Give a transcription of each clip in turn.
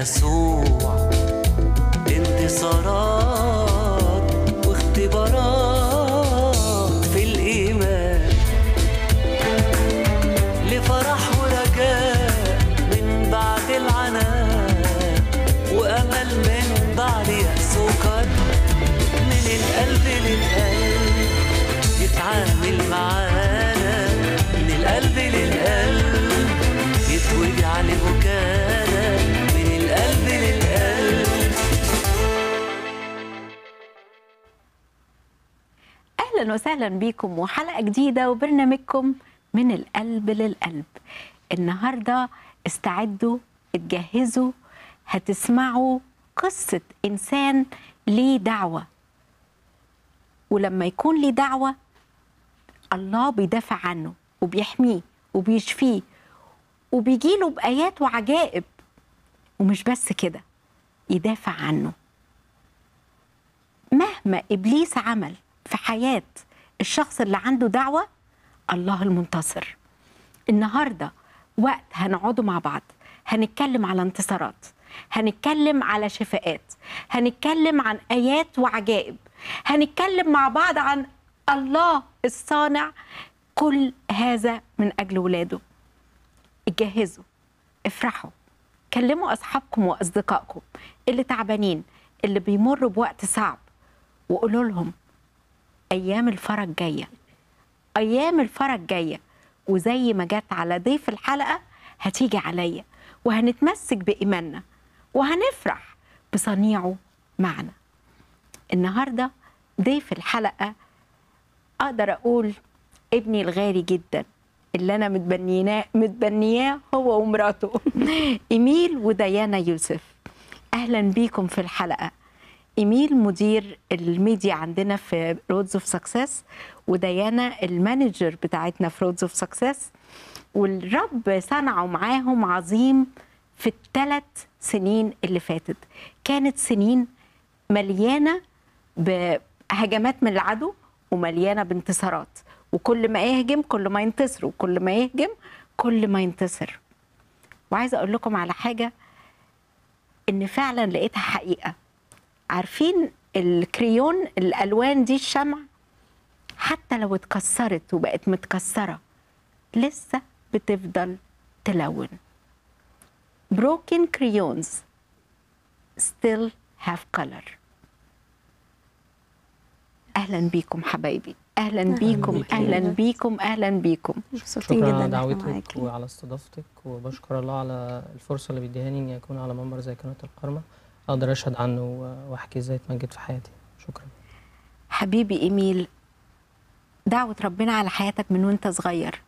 يسوع انتصارات اهلا وسهلا بيكم وحلقه جديده وبرنامجكم من القلب للقلب النهارده استعدوا اتجهزوا هتسمعوا قصه انسان ليه دعوه ولما يكون ليه دعوه الله بيدافع عنه وبيحميه وبيشفيه وبيجيله بايات وعجائب ومش بس كده يدافع عنه مهما ابليس عمل في حياه الشخص اللي عنده دعوه الله المنتصر النهارده وقت هنقعده مع بعض هنتكلم على انتصارات هنتكلم على شفاءات هنتكلم عن ايات وعجائب هنتكلم مع بعض عن الله الصانع كل هذا من اجل ولاده اتجهزوا افرحوا كلموا اصحابكم واصدقائكم اللي تعبانين اللي بيمروا بوقت صعب وقولوا لهم ايام الفرج جايه ايام الفرج جايه وزي ما جت على ضيف الحلقه هتيجي عليا وهنتمسك بايماننا وهنفرح بصنيعه معنا النهارده ضيف الحلقه اقدر اقول ابني الغالي جدا اللي انا متبنياه متبنياه هو ومراته ايميل وديانا يوسف اهلا بيكم في الحلقه ايميل مدير الميديا عندنا في رودز اوف سكسس وديانا المانجر بتاعتنا في رودز اوف سكسس والرب صنعوا معاهم عظيم في الثلاث سنين اللي فاتت كانت سنين مليانه بهجمات من العدو ومليانه بانتصارات وكل ما يهجم كل ما ينتصر وكل ما يهجم كل ما ينتصر وعايزه اقول لكم على حاجه ان فعلا لقيتها حقيقه عارفين الكريون الالوان دي الشمع حتى لو اتكسرت وبقت متكسره لسه بتفضل تلون broken crayons still have color اهلا بيكم حبايبي اهلا بيكم اهلا بيكم اهلا بيكم شكرا على دعوتك وعلى استضافتك وبشكر الله على الفرصه اللي بيديها لي اني اكون على منبر زي قناه القرمه اقدر اشهد عنه واحكي ازاي اتمجد في حياتي شكرا حبيبي ايميل دعوه ربنا على حياتك من وانت صغير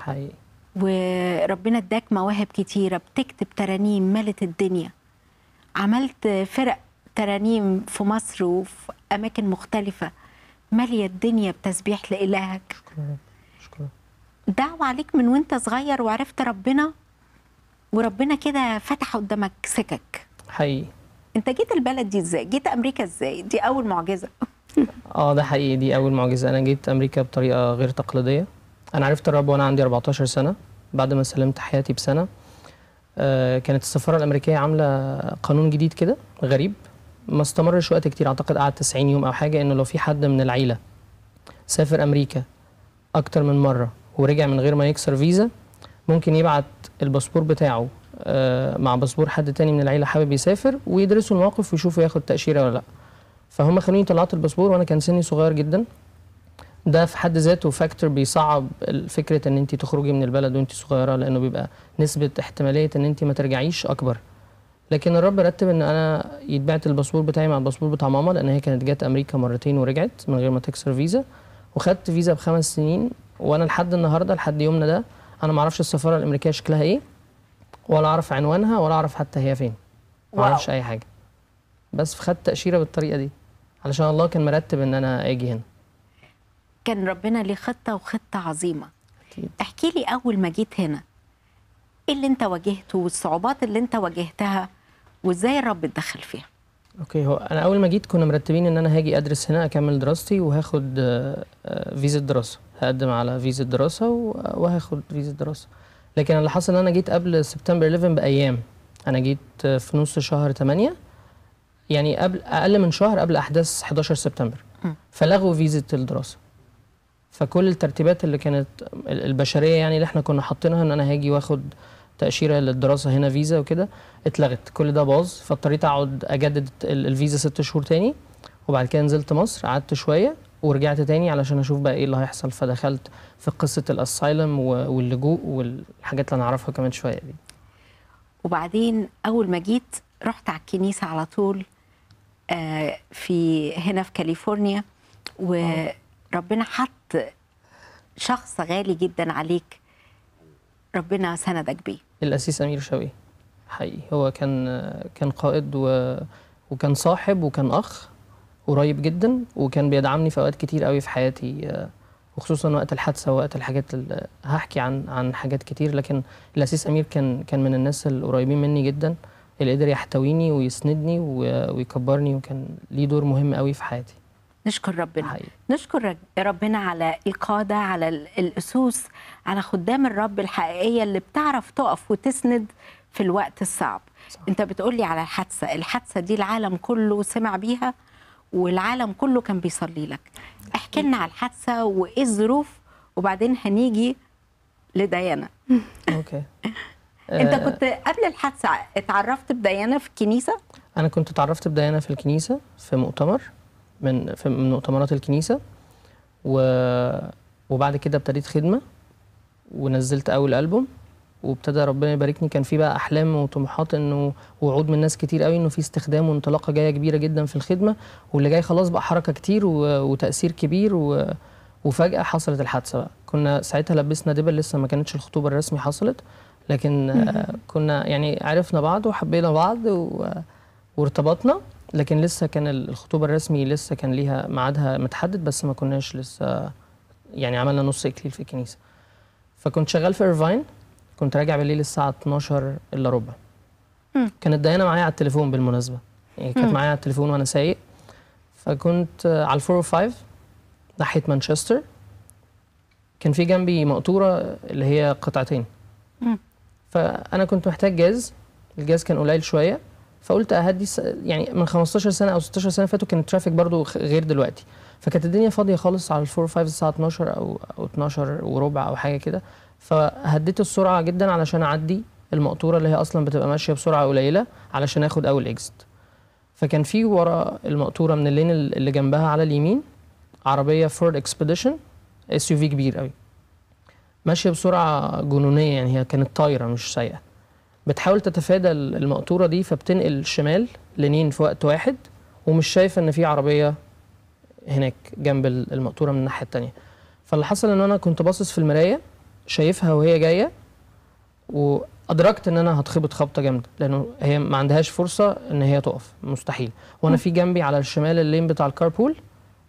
حقيقي وربنا اداك مواهب كتيره بتكتب ترانيم ملت الدنيا عملت فرق ترانيم في مصر وفي اماكن مختلفه ماليه الدنيا بتسبيح لالهك شكرا شكرا دعوه عليك من وانت صغير وعرفت ربنا وربنا كده فتح قدامك سكك حقيقي انت جيت البلد دي ازاي جيت امريكا ازاي دي اول معجزه اه ده حقيقي دي اول معجزه انا جيت امريكا بطريقه غير تقليديه انا عرفت الرب وانا عندي 14 سنه بعد ما سلمت حياتي بسنه آه كانت السفاره الامريكيه عامله قانون جديد كده غريب ما استمرش وقت كتير اعتقد قعد 90 يوم او حاجه انه لو في حد من العيله سافر امريكا اكتر من مره ورجع من غير ما يكسر فيزا ممكن يبعت الباسبور بتاعه آه، مع باسبور حد تاني من العيله حابب يسافر ويدرسوا الموقف ويشوفوا ياخد تاشيره ولا لا فهم خلوني طلعت الباسبور وانا كان سني صغير جدا ده في حد ذاته فاكتور بيصعب فكره ان انت تخرجي من البلد وانت صغيره لانه بيبقى نسبه احتماليه ان انت ما ترجعيش اكبر لكن الرب رتب ان انا يتبعت الباسبور بتاعي مع الباسبور بتاع ماما لان هي كانت جت امريكا مرتين ورجعت من غير ما تكسر فيزا وخدت فيزا بخمس سنين وانا لحد النهارده لحد يومنا ده انا ما اعرفش السفاره الامريكيه شكلها ايه ولا اعرف عنوانها ولا اعرف حتى هي فين ما اعرفش اي حاجه بس خدت تاشيره بالطريقه دي علشان الله كان مرتب ان انا اجي هنا كان ربنا ليه خطه وخطه عظيمه أكيد. احكي لي اول ما جيت هنا ايه اللي انت واجهته والصعوبات اللي انت واجهتها وازاي الرب اتدخل فيها اوكي هو انا اول ما جيت كنا مرتبين ان انا هاجي ادرس هنا اكمل دراستي وهاخد آه، آه، فيزا دراسه هقدم على فيزا دراسه وهاخد فيزا دراسه لكن اللي حصل ان انا جيت قبل سبتمبر 11 بايام انا جيت في نص شهر 8 يعني قبل اقل من شهر قبل احداث 11 سبتمبر فلغوا فيزه الدراسه فكل الترتيبات اللي كانت البشريه يعني اللي احنا كنا حاطينها ان انا هاجي واخد تاشيره للدراسه هنا فيزا وكده اتلغت كل ده باظ فاضطريت اقعد اجدد الفيزا ست شهور تاني وبعد كده نزلت مصر قعدت شويه ورجعت تاني علشان اشوف بقى ايه اللي هيحصل فدخلت في قصه الاسايلم واللجوء والحاجات اللي اعرفها كمان شويه دي وبعدين اول ما جيت رحت على الكنيسه على طول آه، في هنا في كاليفورنيا وربنا حط شخص غالي جدا عليك ربنا سندك بيه الاسيس امير شوقي حقيقي هو كان كان قائد و وكان صاحب وكان اخ قريب جدا وكان بيدعمني في اوقات كتير قوي في حياتي آه، وخصوصا وقت الحادثه وقت الحاجات اللي هحكي عن عن حاجات كتير لكن الاسيس امير كان كان من الناس القريبين مني جدا اللي قدر يحتويني ويسندني ويكبرني وكان ليه دور مهم قوي في حياتي نشكر ربنا حقيقي. نشكر ربنا على القادة على الأسوس على خدام الرب الحقيقية اللي بتعرف تقف وتسند في الوقت الصعب صح. انت بتقولي على الحادثة الحادثة دي العالم كله سمع بيها والعالم كله كان بيصلي لك احكي لنا على الحادثه وايه الظروف وبعدين هنيجي لديانا اوكي انت آه. كنت قبل الحادثه اتعرفت بديانا في الكنيسه انا كنت اتعرفت بديانا في الكنيسه في مؤتمر من في من مؤتمرات الكنيسه و وبعد كده ابتديت خدمه ونزلت اول البوم وابتدى ربنا يباركني كان في بقى احلام وطموحات انه وعود من ناس كتير قوي انه في استخدام وانطلاقه جايه كبيره جدا في الخدمه واللي جاي خلاص بقى حركه كتير وتاثير كبير و... وفجاه حصلت الحادثه بقى كنا ساعتها لبسنا دبل لسه ما كانتش الخطوبه الرسمي حصلت لكن كنا يعني عرفنا بعض وحبينا بعض و... وارتبطنا لكن لسه كان الخطوبه الرسمي لسه كان ليها ميعادها متحدد بس ما كناش لسه يعني عملنا نص اكليل في الكنيسه فكنت شغال في ايرفاين كنت راجع بالليل الساعه 12 الا ربع كانت ديانا معايا على التليفون بالمناسبه يعني كانت معايا على التليفون وانا سايق فكنت على الفور 405 ناحيه مانشستر كان في جنبي مقطوره اللي هي قطعتين فانا كنت محتاج جاز الجاز كان قليل شويه فقلت اهدي يعني من 15 سنه او 16 سنه فاتوا كان الترافيك برضو غير دلوقتي فكانت الدنيا فاضيه خالص على الفور 5 الساعه 12 او 12 وربع او حاجه كده فهديت السرعه جدا علشان اعدي المقطوره اللي هي اصلا بتبقى ماشيه بسرعه قليله علشان اخد اول اكزت فكان في ورا المقطوره من اللين اللي جنبها على اليمين عربيه فورد اكسبيديشن اس يو في كبير قوي ماشيه بسرعه جنونيه يعني هي كانت طايره مش سايقه بتحاول تتفادى المقطوره دي فبتنقل شمال لنين في وقت واحد ومش شايفه ان في عربيه هناك جنب المقطوره من الناحيه التانية فاللي حصل ان انا كنت باصص في المرايه شايفها وهي جايه وادركت ان انا هتخبط خبطه جامده لانه هي ما عندهاش فرصه ان هي تقف مستحيل وانا في جنبي على الشمال اللين بتاع الكاربول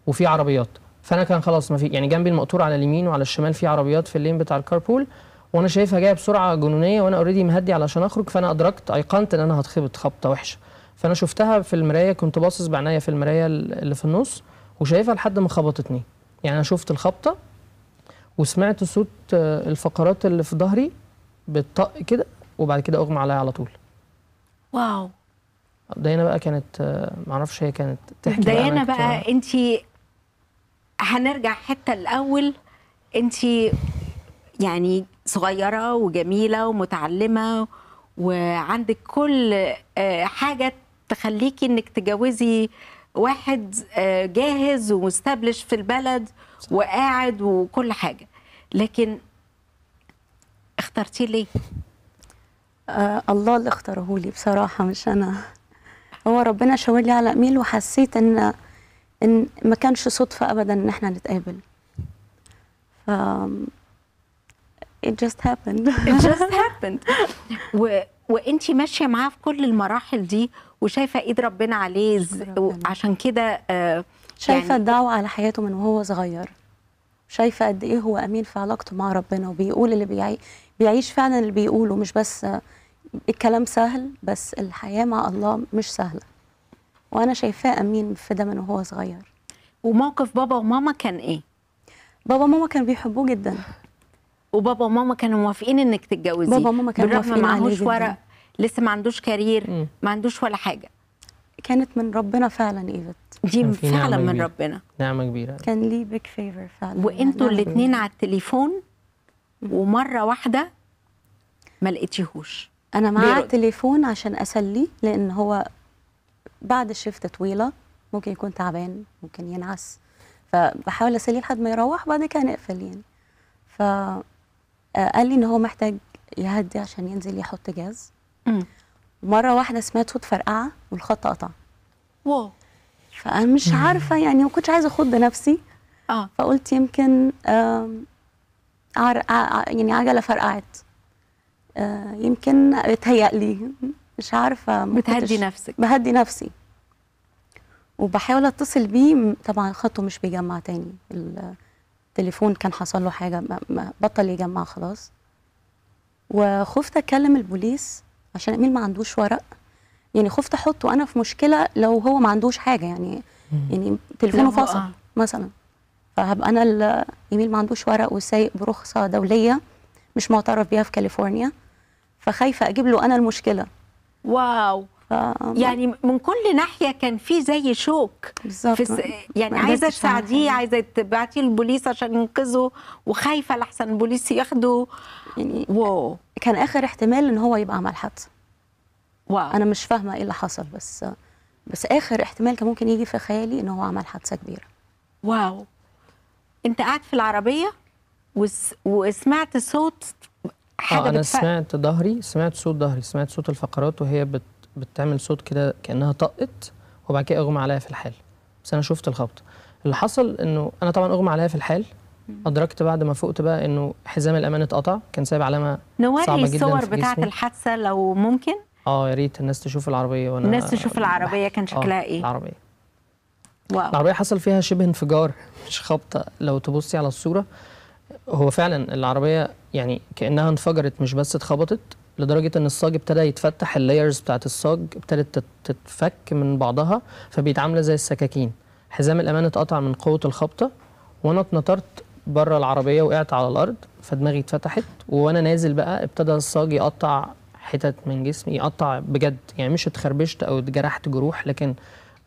وفي عربيات فانا كان خلاص ما في يعني جنبي المقطور على اليمين وعلى الشمال في عربيات في اللين بتاع الكاربول وانا شايفها جايه بسرعه جنونيه وانا اوريدي مهدي علشان اخرج فانا ادركت ايقنت ان انا هتخبط خبطه وحشه فانا شفتها في المرايه كنت باصص بعناية في المرايه اللي في النص وشايفها لحد ما خبطتني يعني انا شفت الخبطه وسمعت صوت آه، الفقرات اللي في ظهري بتطق كده وبعد كده اغمى عليا على طول واو ديانا بقى كانت آه، معرفش هي كانت تحكي ديانا بقى, بقى انت هنرجع حته الاول انت يعني صغيره وجميله ومتعلمه وعندك كل آه، حاجه تخليكي انك تجوزي واحد جاهز ومستبلش في البلد وقاعد وكل حاجه لكن اخترتيه ليه آه الله اللي اختاره لي بصراحه مش انا هو ربنا شاور لي على اميل وحسيت ان ان ما كانش صدفه ابدا ان احنا نتقابل ف it just happened it just happened و... وانت ماشيه معاه في كل المراحل دي وشايفه ايد ربنا عليه عشان كده آه شايفه يعني الدعوه على حياته من وهو صغير شايفه قد ايه هو امين في علاقته مع ربنا وبيقول اللي بيعي... بيعيش فعلا اللي بيقوله مش بس الكلام سهل بس الحياه مع الله مش سهله وانا شايفاه امين في ده من وهو صغير وموقف بابا وماما كان ايه بابا وماما كانوا بيحبوه جدا وبابا وماما كانوا موافقين انك تتجوزيه بابا وماما كانوا موافقين عليه ورق لسه ما عندوش كارير ما عندوش ولا حاجه كانت من ربنا فعلا ايفت دي فعلا من ربنا نعمه كبيره كان لي بيج فيفر فعلا وانتوا يعني الاثنين على التليفون ومره واحده ما لقيتيهوش انا مع التليفون عشان اسلي لان هو بعد الشفت طويله ممكن يكون تعبان ممكن ينعس فبحاول اسليه لحد ما يروح بعد كده نقفل يعني ف آه، قال لي ان هو محتاج يهدي عشان ينزل يحط جاز مره واحده سمعت صوت فرقعه والخط قطع واو فانا مش عارفه يعني ما كنتش عايزه اخض نفسي اه فقلت يمكن عر... يعني عجله فرقعت آه، يمكن لي مش عارفه بتهدي نفسك بهدي نفسي وبحاول اتصل بيه طبعا خطه مش بيجمع تاني التليفون كان حصل له حاجه بطل يجمع خلاص وخفت اكلم البوليس عشان امين ما عندوش ورق يعني خفت احطه انا في مشكله لو هو ما عندوش حاجه يعني يعني تليفونه فصل مثلا فهبقى انا ايميل ما عندوش ورق وسايق برخصه دوليه مش معترف بيها في كاليفورنيا فخايفه اجيب له انا المشكله واو يعني من كل ناحيه كان في زي شوك بالظبط س... يعني عايزه تساعديه عايزه تبعتيه للبوليس عشان ينقذه وخايفه لحسن البوليس ياخده يعني واو كان اخر احتمال ان هو يبقى عمل حادثه واو انا مش فاهمه ايه اللي حصل بس بس اخر احتمال كان ممكن يجي في خيالي ان هو عمل حادثه كبيره واو انت قاعد في العربيه وس... وسمعت صوت آه، حاجه آه انا بتفق... سمعت ظهري سمعت صوت ظهري سمعت صوت الفقرات وهي بت بتعمل صوت كده كانها طقت وبعد كده اغمى عليا في الحال بس انا شفت الخبط اللي حصل انه انا طبعا اغمى عليا في الحال ادركت بعد ما فقت بقى انه حزام الامان اتقطع كان سايب علامه صعبه جدا الصور بتاعه الحادثه لو ممكن اه يا ريت الناس تشوف العربيه وانا الناس تشوف العربيه كان آه، شكلها آه ايه العربيه واو. العربيه حصل فيها شبه انفجار مش خبطه لو تبصي على الصوره هو فعلا العربيه يعني كانها انفجرت مش بس اتخبطت لدرجه ان الصاج ابتدى يتفتح اللايرز بتاعت الصاج ابتدت تتفك من بعضها فبيتعامل زي السكاكين حزام الامان اتقطع من قوه الخبطه وانا اتنطرت بره العربيه وقعت على الارض فدماغي اتفتحت وانا نازل بقى ابتدى الصاج يقطع حتت من جسمي يقطع بجد يعني مش اتخربشت او اتجرحت جروح لكن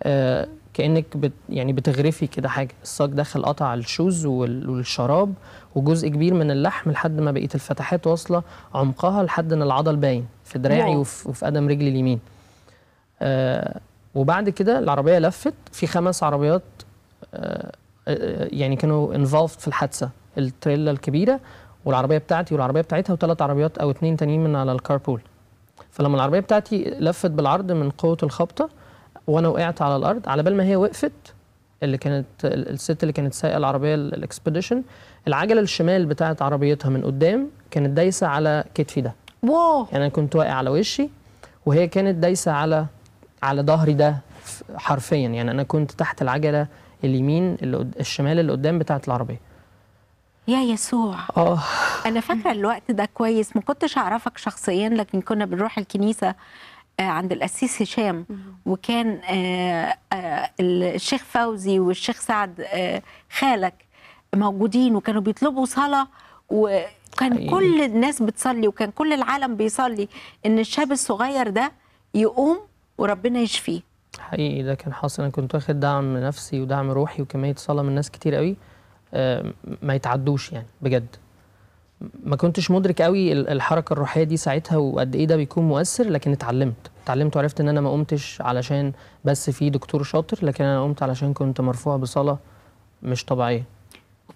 آه كانك بت يعني بتغرفي كده حاجه الصاج دخل قطع الشوز والشراب وجزء كبير من اللحم لحد ما بقيه الفتحات واصله عمقها لحد ان العضل باين في دراعي وفي, قدم رجلي اليمين آه وبعد كده العربيه لفت في خمس عربيات آه, آه، يعني كانوا انفولفد في الحادثه التريلا الكبيره والعربيه بتاعتي والعربيه بتاعتها وثلاث عربيات او اثنين تانيين من على الكاربول فلما العربيه بتاعتي لفت بالعرض من قوه الخبطه وانا وقعت على الارض على بال ما هي وقفت اللي كانت الست اللي كانت سايقه العربيه الاكسبيديشن العجله الشمال بتاعت عربيتها من قدام كانت دايسه على كتفي ده واو يعني انا كنت واقع على وشي وهي كانت دايسه على على ظهري ده حرفيا يعني انا كنت تحت العجله اليمين اللي الشمال اللي قدام بتاعت العربيه يا يسوع اه انا فاكره الوقت ده كويس ما كنتش اعرفك شخصيا لكن كنا بنروح الكنيسه آه، عند القسيس هشام وكان آه، آه، الشيخ فوزي والشيخ سعد خالك موجودين وكانوا بيطلبوا صلاة وكان أيه. كل الناس بتصلي وكان كل العالم بيصلي إن الشاب الصغير ده يقوم وربنا يشفيه حقيقي ده كان حاصل أنا كنت واخد دعم نفسي ودعم روحي وكمية صلاة من ناس كتير قوي ما يتعدوش يعني بجد ما كنتش مدرك قوي الحركه الروحيه دي ساعتها وقد ايه ده بيكون مؤثر لكن اتعلمت اتعلمت وعرفت ان انا ما قمتش علشان بس في دكتور شاطر لكن انا قمت علشان كنت مرفوع بصلاه مش طبيعيه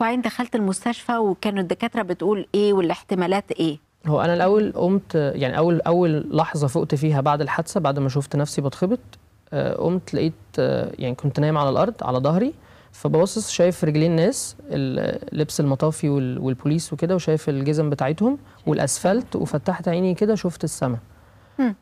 وبعدين دخلت المستشفى وكانوا الدكاتره بتقول ايه والاحتمالات ايه هو انا الاول قمت يعني اول اول لحظه فقت فيها بعد الحادثه بعد ما شفت نفسي بتخبط آه، قمت لقيت آه، يعني كنت نايم على الارض على ظهري فببصص شايف رجلين ناس لبس المطافي والبوليس وكده وشايف الجزم بتاعتهم والاسفلت وفتحت عيني كده شفت السماء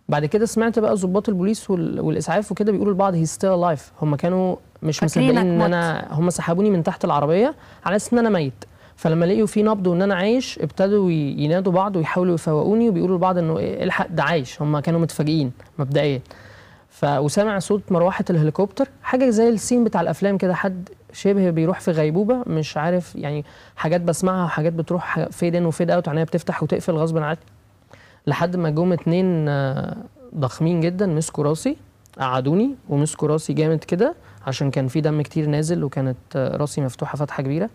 بعد كده سمعت بقى ظباط البوليس والاسعاف وكده بيقولوا لبعض هي ستيل لايف هم كانوا مش مصدقين ان انا هم سحبوني من تحت العربيه على اساس ان انا ميت فلما لقيوا في نبض وان انا عايش ابتدوا ينادوا بعض ويحاولوا يفوقوني وبيقولوا لبعض انه الحق ده عايش هم كانوا متفاجئين مبدئيا ف وسامع صوت مروحه الهليكوبتر حاجه زي السين بتاع الافلام كده حد شبه بيروح في غيبوبه مش عارف يعني حاجات بسمعها وحاجات بتروح فيد ان وفيد اوت عينيا بتفتح وتقفل غصب عني لحد ما جم اتنين آه، ضخمين جدا مسكوا راسي قعدوني ومسكوا راسي جامد كده عشان كان في دم كتير نازل وكانت آه، راسي مفتوحه فتحه كبيره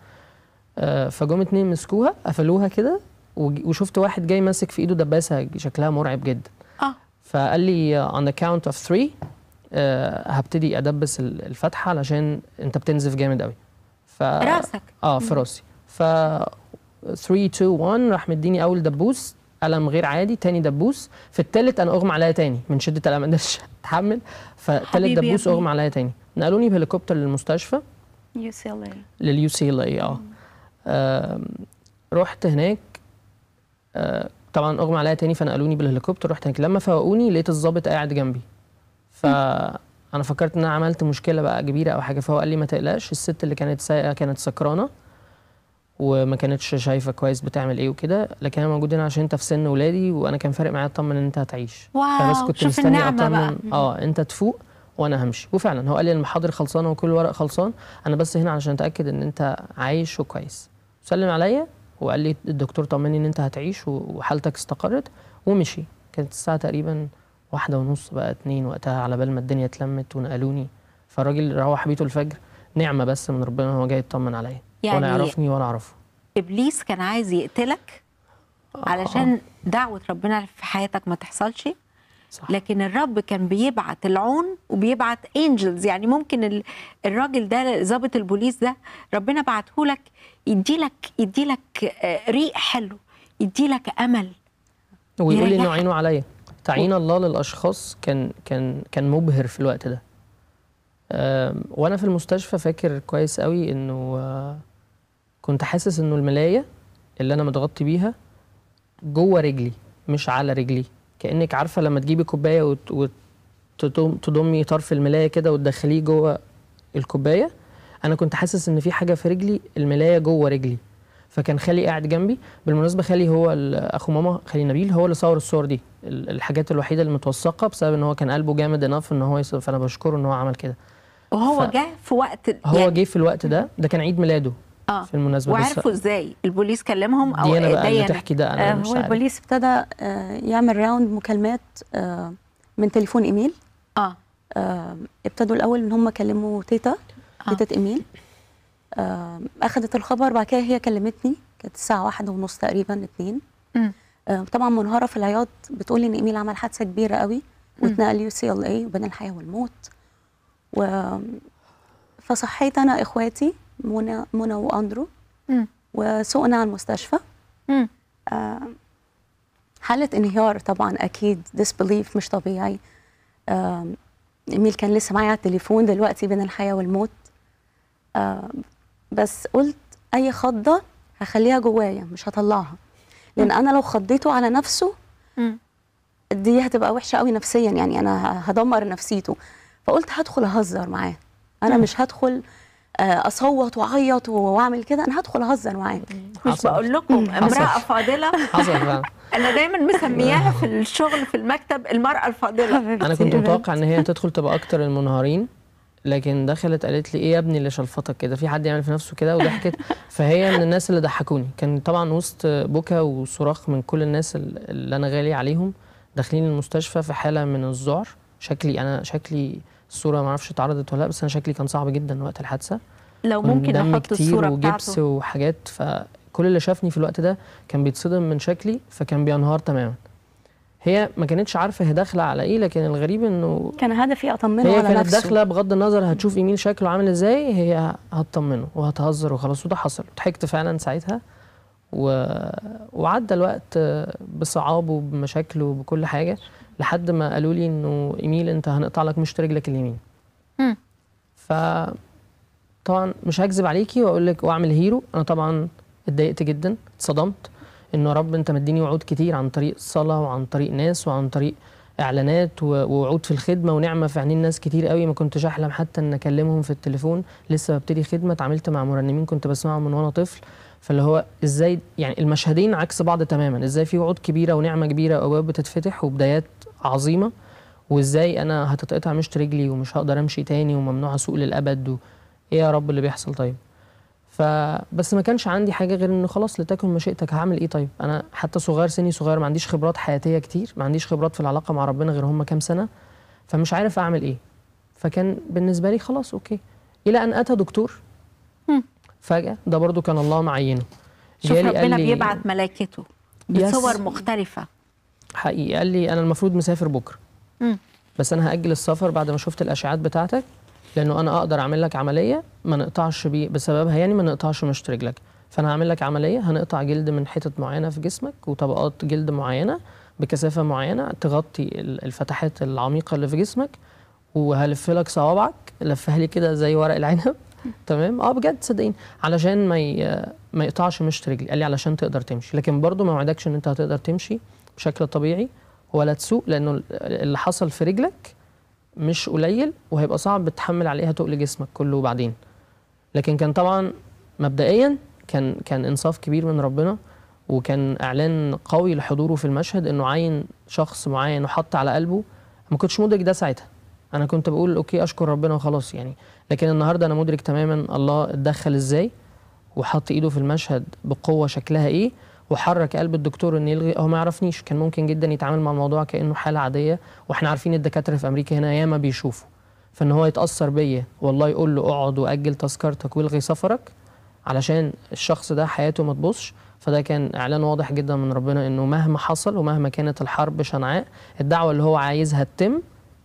آه، فجم اتنين مسكوها قفلوها كده وشفت واحد جاي ماسك في ايده دباسه شكلها مرعب جدا اه فقال لي on the count of three هبتدي ادبس الفتحه علشان انت بتنزف جامد قوي ف راسك اه في راسي ف 3 2 1 راح مديني اول دبوس الم غير عادي تاني دبوس في التالت انا اغمى عليا تاني من شده الالم مش اتحمل فتالت دبوس اغمى عليا تاني نقلوني بهليكوبتر للمستشفى يو سي ال اي لليو سي ال اي اه رحت هناك آه طبعا اغمى عليا تاني فنقلوني بالهليكوبتر رحت هناك لما فوقوني لقيت الظابط قاعد جنبي فانا فكرت ان انا عملت مشكله بقى كبيره او حاجه فهو قال لي ما تقلقش الست اللي كانت سايقه كانت سكرانه وما كانتش شايفه كويس بتعمل ايه وكده لكن انا موجود هنا عشان انت في سن ولادي وانا كان فارق معايا اطمن ان انت هتعيش واو فبس كنت شوف مستني اطمن اه انت تفوق وانا همشي وفعلا هو قال لي المحاضر خلصانه وكل ورق خلصان انا بس هنا عشان اتاكد ان انت عايش وكويس سلم عليا وقال لي الدكتور طمني ان انت هتعيش وحالتك استقرت ومشي كانت الساعه تقريبا واحدة ونص بقى اتنين وقتها على بال ما الدنيا اتلمت ونقلوني فالراجل روح بيته الفجر نعمة بس من ربنا هو جاي يطمن عليا يعني ولا يعرفني ولا اعرفه ابليس كان عايز يقتلك علشان آه. دعوه ربنا في حياتك ما تحصلش صح. لكن الرب كان بيبعت العون وبيبعت انجلز يعني ممكن الراجل ده ظابط البوليس ده ربنا بعته لك يديلك يديلك آه، ريق حلو يديلك امل ويقول لي انه عينه عليا تعيين الله للاشخاص كان كان كان مبهر في الوقت ده وانا في المستشفى فاكر كويس قوي انه آه، كنت حاسس انه الملايه اللي انا متغطي بيها جوه رجلي مش على رجلي كانك عارفه لما تجيبي كوبايه وتضمي طرف الملايه كده وتدخليه جوه الكوبايه انا كنت حاسس ان في حاجه في رجلي الملايه جوه رجلي فكان خالي قاعد جنبي بالمناسبه خالي هو اخو ماما خالي نبيل هو اللي صور الصور دي الحاجات الوحيده اللي متوثقه بسبب ان هو كان قلبه جامد انف ان هو يصور فانا بشكره ان هو عمل كده وهو ف... جه في وقت يعني... هو جه في الوقت ده ده كان عيد ميلاده اه في المناسبه وعرفوا ازاي البوليس كلمهم او ديانا بقى ديانا. اللي تحكي ده انا آه مش هو البوليس ابتدى آه يعمل راوند مكالمات آه من تليفون ايميل اه, آه ابتدوا الاول ان هم كلموا تيتا آه. تيتا ايميل آه اخذت الخبر بعد كده هي كلمتني كانت الساعه واحد ونص تقريبا اثنين آه طبعا منهاره في العياط بتقول ان ايميل عمل حادثه كبيره قوي واتنقل يو سي ال اي وبين الحياه والموت و فصحيت انا اخواتي منى منى واندرو وسوقنا على المستشفى آه، حالة انهيار طبعا اكيد ديسبليف مش طبيعي آه، ايميل كان لسه معايا على التليفون دلوقتي بين الحياه والموت آه، بس قلت اي خضه هخليها جوايا مش هطلعها لان انا لو خضيته على نفسه دي هتبقى وحشه قوي نفسيا يعني انا هدمر نفسيته فقلت هدخل اهزر معاه انا مش هدخل آه، اصوت واعيط واعمل كده انا هدخل اهزر معاه مش بقول لكم امراه فاضله انا دايما مسمياها في الشغل في المكتب المراه الفاضله انا كنت متوقع ان هي تدخل تبقى اكتر المنهارين لكن دخلت قالت لي ايه يا ابني اللي شلفطك كده في حد يعمل في نفسه كده وضحكت فهي من الناس اللي ضحكوني كان طبعا وسط بكا وصراخ من كل الناس اللي انا غالي عليهم داخلين المستشفى في حاله من الذعر شكلي انا شكلي الصوره ما اعرفش اتعرضت ولا لا بس انا شكلي كان صعب جدا وقت الحادثه لو ممكن احط الصوره بتاعته وجبس وحاجات فكل اللي شافني في الوقت ده كان بيتصدم من شكلي فكان بينهار تماما هي ما كانتش عارفه هي داخله على ايه لكن الغريب انه كان هدفي اطمنه على نفسه هي كانت داخله بغض النظر هتشوف ايميل شكله عامل ازاي هي هتطمنه وهتهزر وخلاص وده حصل ضحكت فعلا ساعتها و... وعدى الوقت بصعابه بمشاكله بكل حاجه لحد ما قالوا لي انه ايميل انت هنقطع لك مش رجلك اليمين ف طبعا مش هكذب عليكي واقول لك واعمل هيرو انا طبعا اتضايقت جدا اتصدمت انه يا رب انت مديني وعود كتير عن طريق الصلاه وعن طريق ناس وعن طريق اعلانات ووعود في الخدمه ونعمه في عينين ناس كتير قوي ما كنتش احلم حتى ان اكلمهم في التليفون لسه ببتدي خدمه اتعاملت مع مرنمين كنت بسمعهم من وانا طفل فاللي هو ازاي يعني المشهدين عكس بعض تماما ازاي في وعود كبيره ونعمه كبيره وابواب بتتفتح وبدايات عظيمه وازاي انا هتتقطع مشط رجلي ومش هقدر امشي تاني وممنوع اسوق للابد و... ايه يا رب اللي بيحصل طيب فبس ما كانش عندي حاجه غير ان خلاص لتكن مشيئتك هعمل ايه طيب انا حتى صغير سني صغير ما عنديش خبرات حياتيه كتير ما عنديش خبرات في العلاقه مع ربنا غير هم كام سنه فمش عارف اعمل ايه فكان بالنسبه لي خلاص اوكي الى ان اتى دكتور فجاه ده برضو كان الله معينه شوف ربنا بيبعت ملائكته بصور مختلفه حقيقي قال لي انا المفروض مسافر بكره بس انا هاجل السفر بعد ما شفت الاشعاعات بتاعتك لانه انا اقدر اعمل لك عمليه ما نقطعش بيه بسببها يعني ما نقطعش مشط رجلك فانا هعمل لك عمليه هنقطع جلد من حتت معينه في جسمك وطبقات جلد معينه بكثافه معينه تغطي الفتحات العميقه اللي في جسمك وهلف لك صوابعك لفها لي كده زي ورق العنب تمام اه بجد صدقيني علشان ما ي... ما يقطعش مشط رجلي قال لي علشان تقدر تمشي لكن برضه ما وعدكش ان انت هتقدر تمشي بشكل طبيعي ولا تسوق لانه اللي حصل في رجلك مش قليل وهيبقى صعب تتحمل عليها تقل جسمك كله بعدين لكن كان طبعا مبدئيا كان كان انصاف كبير من ربنا وكان اعلان قوي لحضوره في المشهد انه عين شخص معين وحط على قلبه ما كنتش مدرك ده ساعتها انا كنت بقول اوكي اشكر ربنا وخلاص يعني لكن النهارده انا مدرك تماما الله اتدخل ازاي وحط ايده في المشهد بقوه شكلها ايه وحرك قلب الدكتور انه يلغي هو ما يعرفنيش كان ممكن جدا يتعامل مع الموضوع كانه حاله عاديه واحنا عارفين الدكاتره في امريكا هنا ياما بيشوفوا فان هو يتاثر بيا والله يقول له اقعد واجل تذكرتك والغي سفرك علشان الشخص ده حياته ما تبصش فده كان اعلان واضح جدا من ربنا انه مهما حصل ومهما كانت الحرب شنعاء الدعوه اللي هو عايزها تتم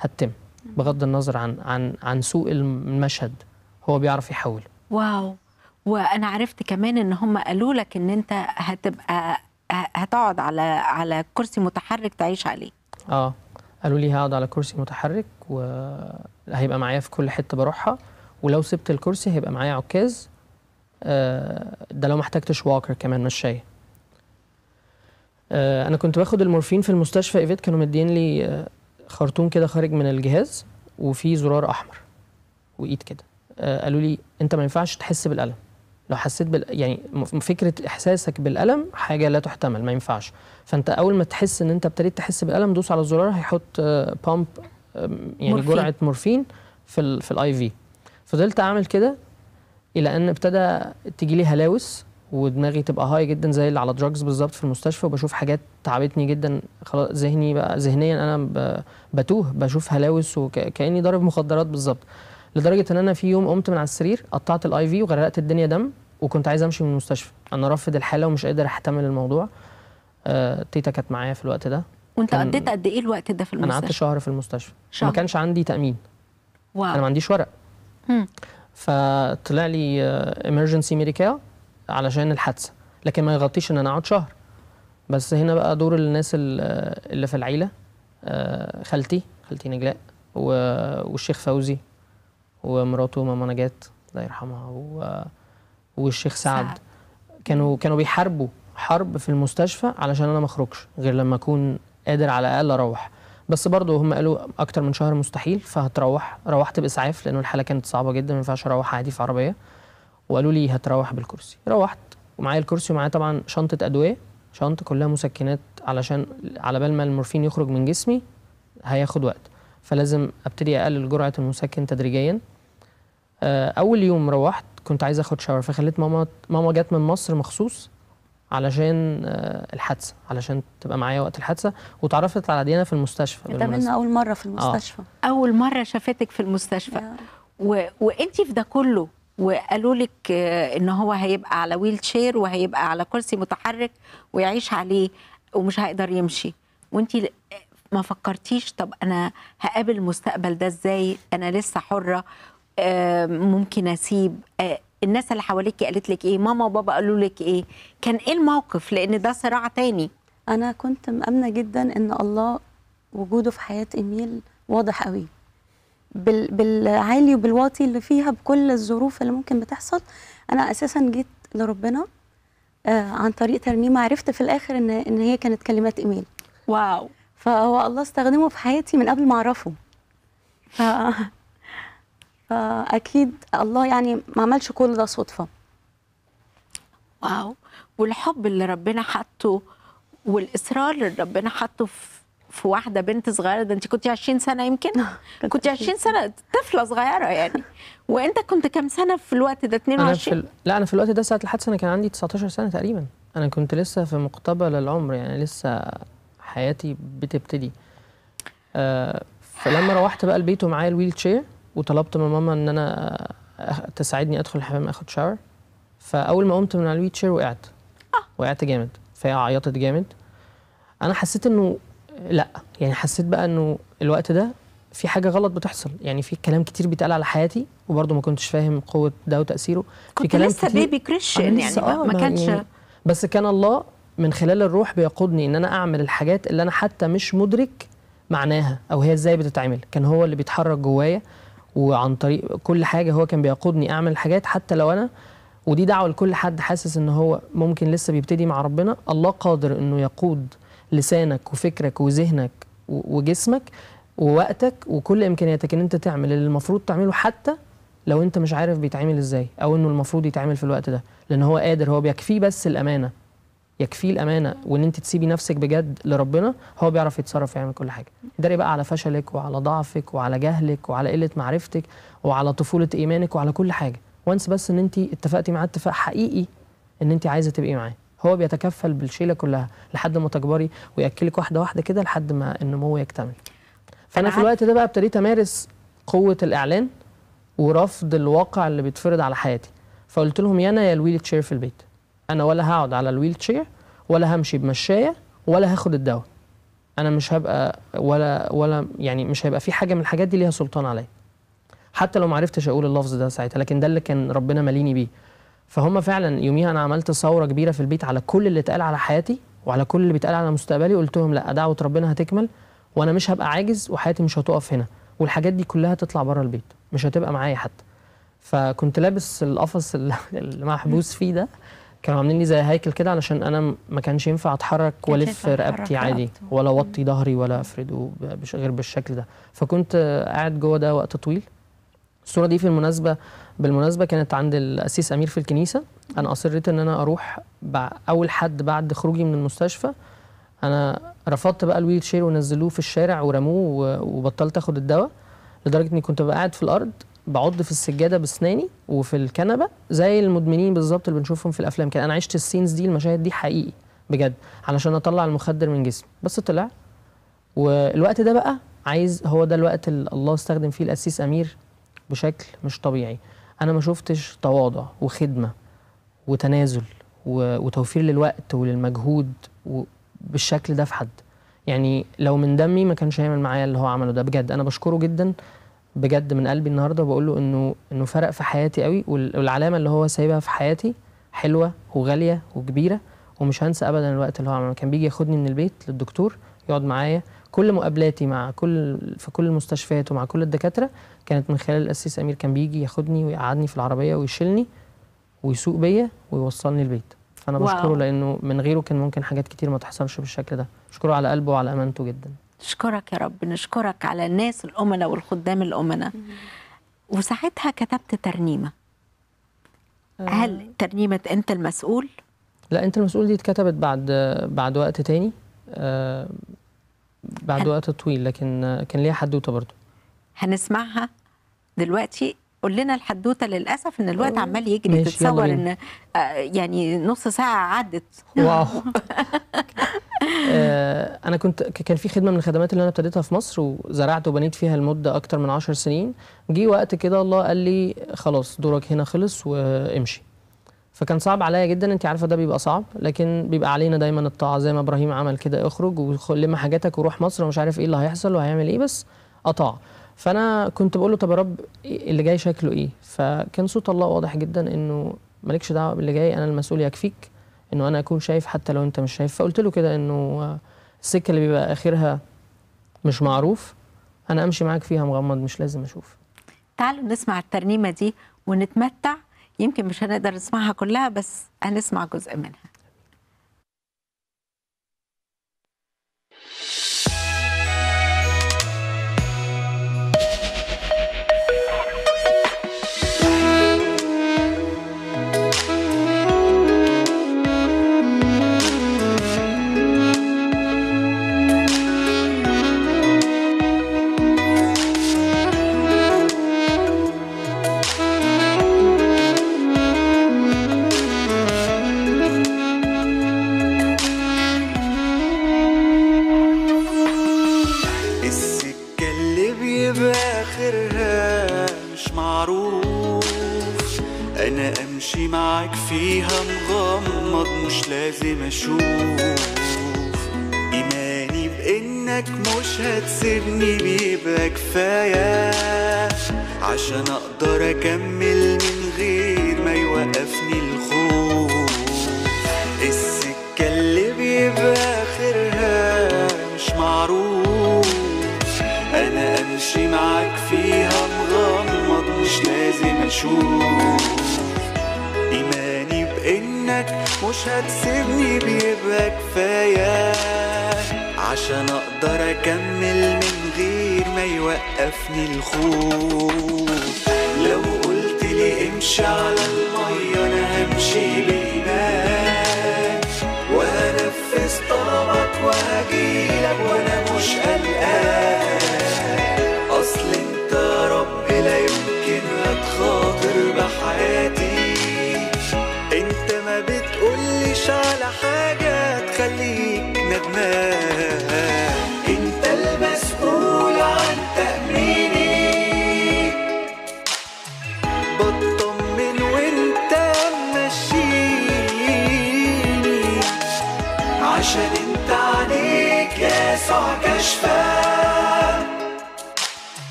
هتتم بغض النظر عن عن عن سوء المشهد هو بيعرف يحوله واو وانا عرفت كمان ان هم قالوا لك ان انت هتبقى هتقعد على على كرسي متحرك تعيش عليه اه قالوا لي هقعد على كرسي متحرك وهيبقى معايا في كل حته بروحها ولو سبت الكرسي هيبقى معايا عكاز آه، ده لو ما احتجتش واكر كمان مشايه آه، انا كنت باخد المورفين في المستشفى ايفيت كانوا مدين لي آه، خرطوم كده خارج من الجهاز وفي زرار احمر وايد كده قالوا لي انت ما ينفعش تحس بالالم لو حسيت بال يعني فكره احساسك بالالم حاجه لا تحتمل ما ينفعش فانت اول ما تحس ان انت ابتديت تحس بالالم دوس على الزرار هيحط بامب آه، يعني مورفين. جرعه مورفين في الـ في الاي في فضلت اعمل كده الى ان ابتدى تجي لي هلاوس ودماغي تبقى هاي جدا زي اللي على دراجز بالظبط في المستشفى وبشوف حاجات تعبتني جدا خلاص ذهني بقى ذهنيا انا بتوه بشوف هلاوس وكاني ضارب مخدرات بالظبط لدرجه ان انا في يوم قمت من على السرير قطعت الاي في وغرقت الدنيا دم وكنت عايز امشي من المستشفى انا رافض الحاله ومش قادر احتمل الموضوع آه، تيتا كانت معايا في الوقت ده وانت كان... قضيت قد ايه الوقت ده في المستشفى؟ انا قعدت شهر في المستشفى شهر. ما كانش عندي تامين واو. انا ما عنديش ورق فطلع لي امرجنسي آه، ميديكال علشان الحادثه لكن ما يغطيش ان انا اقعد شهر بس هنا بقى دور الناس آه، اللي في العيله آه، خالتي خالتي نجلاء والشيخ فوزي ومراته ماما نجات الله يرحمها و... والشيخ سعد, سعد. كانوا كانوا بيحاربوا حرب في المستشفى علشان انا ما اخرجش غير لما اكون قادر على الاقل اروح بس برضه هم قالوا اكتر من شهر مستحيل فهتروح روحت باسعاف لانه الحاله كانت صعبه جدا ما ينفعش اروح عادي في عربيه وقالوا لي هتروح بالكرسي روحت ومعايا الكرسي ومعايا طبعا شنطه ادويه شنطه كلها مسكنات علشان على بال ما المورفين يخرج من جسمي هياخد وقت فلازم ابتدي اقلل جرعه المسكن تدريجيا آه، اول يوم روحت كنت عايز اخد شاور فخليت ماما ماما جت من مصر مخصوص علشان آه، الحادثه علشان تبقى معايا وقت الحادثه وتعرفت على ديانا في المستشفى من اول مره في آه. المستشفى آه. اول مره شافتك في المستشفى و... وانت في ده كله وقالوا لك ان هو هيبقى على ويل شير وهيبقى على كرسي متحرك ويعيش عليه ومش هيقدر يمشي وانت ما فكرتيش طب انا هقابل المستقبل ده ازاي انا لسه حره ممكن اسيب آه، الناس اللي حواليك قالت لك ايه ماما وبابا قالوا لك ايه كان ايه الموقف لان ده صراع تاني انا كنت مامنه جدا ان الله وجوده في حياه ايميل واضح قوي بال بالعالي وبالواطي اللي فيها بكل الظروف اللي ممكن بتحصل انا اساسا جيت لربنا آه، عن طريق ترنيمه عرفت في الاخر ان ان هي كانت كلمات ايميل واو فهو الله استخدمه في حياتي من قبل ما اعرفه فاكيد الله يعني ما عملش كل ده صدفه واو والحب اللي ربنا حطه والاصرار اللي ربنا حطه في في واحده بنت صغيره ده انت كنت 20 سنه يمكن كنت 20 سنه طفله صغيره يعني وانت كنت كام سنه في الوقت ده 22 أنا لا انا في الوقت ده ساعه الحادثه انا كان عندي 19 سنه تقريبا انا كنت لسه في مقتبل العمر يعني لسه حياتي بتبتدي آه فلما روحت بقى البيت ومعايا الويل تشير وطلبت من ماما ان انا تساعدني ادخل الحمام اخد شاور فاول ما قمت من على الويل شير وقعت آه. وقعت جامد فهي عيطت جامد انا حسيت انه لا يعني حسيت بقى انه الوقت ده في حاجه غلط بتحصل يعني في كلام كتير بيتقال على حياتي وبرضه ما كنتش فاهم قوه ده وتاثيره كنت في كلام لسه كتير بيبي كريشن يعني آه ما كانش يعني بس كان الله من خلال الروح بيقودني ان انا اعمل الحاجات اللي انا حتى مش مدرك معناها او هي ازاي بتتعمل كان هو اللي بيتحرك جوايا وعن طريق كل حاجه هو كان بيقودني اعمل حاجات حتى لو انا ودي دعوه لكل حد حاسس ان هو ممكن لسه بيبتدي مع ربنا الله قادر انه يقود لسانك وفكرك وذهنك وجسمك ووقتك وكل امكانياتك ان انت تعمل اللي المفروض تعمله حتى لو انت مش عارف بيتعمل ازاي او انه المفروض يتعمل في الوقت ده لان هو قادر هو بيكفيه بس الامانه يكفيه الامانه وان انت تسيبي نفسك بجد لربنا هو بيعرف يتصرف ويعمل كل حاجه داري بقى على فشلك وعلى ضعفك وعلى جهلك وعلى قله معرفتك وعلى طفوله ايمانك وعلى كل حاجه وانس بس ان انت اتفقتي معاه اتفاق حقيقي ان انت عايزه تبقي معاه هو بيتكفل بالشيله كلها لحد ما تكبري وياكلك واحده واحده كده لحد ما النمو يكتمل فانا في الوقت ده بقى ابتديت امارس قوه الاعلان ورفض الواقع اللي بيتفرض على حياتي فقلت لهم يا انا يا الويل تشير في البيت انا ولا هقعد على الويل تشير ولا همشي بمشايه ولا هاخد الدواء انا مش هبقى ولا ولا يعني مش هيبقى في حاجه من الحاجات دي ليها سلطان عليا حتى لو ما عرفتش اقول اللفظ ده ساعتها لكن ده اللي كان ربنا ماليني بيه فهم فعلا يوميها انا عملت ثوره كبيره في البيت على كل اللي اتقال على حياتي وعلى كل اللي بيتقال على مستقبلي قلت لهم لا دعوه ربنا هتكمل وانا مش هبقى عاجز وحياتي مش هتقف هنا والحاجات دي كلها تطلع بره البيت مش هتبقى معايا حتى فكنت لابس القفص اللي محبوس فيه ده كانوا عاملين لي زي هيكل كده علشان انا ما كانش ينفع اتحرك والف رقبتي آه، عادي ولا اوطي ظهري ولا افرده غير بالشكل ده فكنت قاعد جوه ده وقت طويل الصوره دي في المناسبه بالمناسبه كانت عند القسيس امير في الكنيسه انا اصريت ان انا اروح اول حد بعد خروجي من المستشفى انا رفضت بقى الويل شير ونزلوه في الشارع ورموه وبطلت اخد الدواء لدرجه اني كنت بقى قاعد في الارض بعض في السجاده باسناني وفي الكنبه زي المدمنين بالظبط اللي بنشوفهم في الافلام كده انا عشت السينز دي المشاهد دي حقيقي بجد علشان اطلع المخدر من جسمي بس طلع والوقت ده بقى عايز هو ده الوقت اللي الله استخدم فيه القسيس امير بشكل مش طبيعي انا ما شفتش تواضع وخدمه وتنازل وتوفير للوقت وللمجهود بالشكل ده في حد يعني لو من دمي ما كانش هيعمل معايا اللي هو عمله ده بجد انا بشكره جدا بجد من قلبي النهارده وبقول له انه انه فرق في حياتي قوي والعلامه اللي هو سايبها في حياتي حلوه وغاليه وكبيره ومش هنسى ابدا الوقت اللي هو عمله كان بيجي ياخدني من البيت للدكتور يقعد معايا كل مقابلاتي مع كل في كل المستشفيات ومع كل الدكاتره كانت من خلال القسيس امير كان بيجي ياخدني ويقعدني في العربيه ويشيلني ويسوق بيا ويوصلني البيت فانا بشكره واو. لانه من غيره كان ممكن حاجات كتير ما تحصلش بالشكل ده بشكره على قلبه وعلى امانته جدا نشكرك يا رب نشكرك على الناس الأمنة والخدام الأمنة وساعتها كتبت ترنيمة آه. هل ترنيمة أنت المسؤول؟ لا أنت المسؤول دي اتكتبت بعد بعد وقت تاني آه، بعد وقت طويل لكن كان ليها حدوته برضه هنسمعها دلوقتي قول لنا الحدوته للاسف ان الوقت عمال يجري تتصور ان آه، يعني نص ساعه عدت واو آه، انا كنت كان في خدمه من الخدمات اللي انا ابتديتها في مصر وزرعت وبنيت فيها المده اكتر من 10 سنين جه وقت كده الله قال لي خلاص دورك هنا خلص وامشي فكان صعب عليا جدا انت عارفه ده بيبقى صعب لكن بيبقى علينا دايما الطاعه زي ما ابراهيم عمل كده اخرج ولم حاجاتك وروح مصر ومش عارف ايه اللي هيحصل وهيعمل ايه بس اطاع فانا كنت بقول له طب يا رب اللي جاي شكله ايه فكان صوت الله واضح جدا انه مالكش دعوه باللي جاي انا المسؤول يكفيك انه انا اكون شايف حتى لو انت مش شايف فقلت له كده انه السكه اللي بيبقى اخرها مش معروف انا امشي معاك فيها مغمض مش لازم اشوف تعالوا نسمع الترنيمه دي ونتمتع يمكن مش هنقدر نسمعها كلها بس هنسمع جزء منها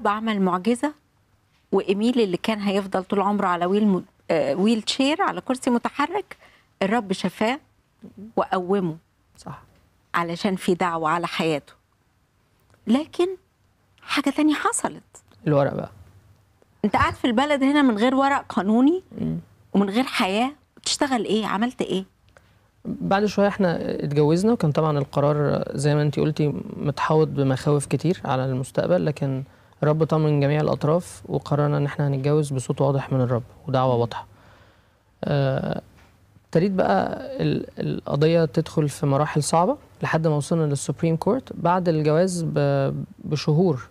الرب عمل معجزه وإيميل اللي كان هيفضل طول عمره على ويل آه، ويل تشير على كرسي متحرك الرب شفاه وقومه صح علشان في دعوة على حياته لكن حاجة تانية حصلت الورق بقى انت قاعد في البلد هنا من غير ورق قانوني ومن غير حياة تشتغل ايه عملت ايه بعد شويه احنا اتجوزنا وكان طبعا القرار زي ما انت قلتي متحوط بمخاوف كتير على المستقبل لكن الرب طمن جميع الأطراف وقررنا إن إحنا هنتجوز بصوت واضح من الرب ودعوة واضحة آه، ابتديت بقى القضية تدخل في مراحل صعبة لحد ما وصلنا للسوبريم كورت بعد الجواز بشهور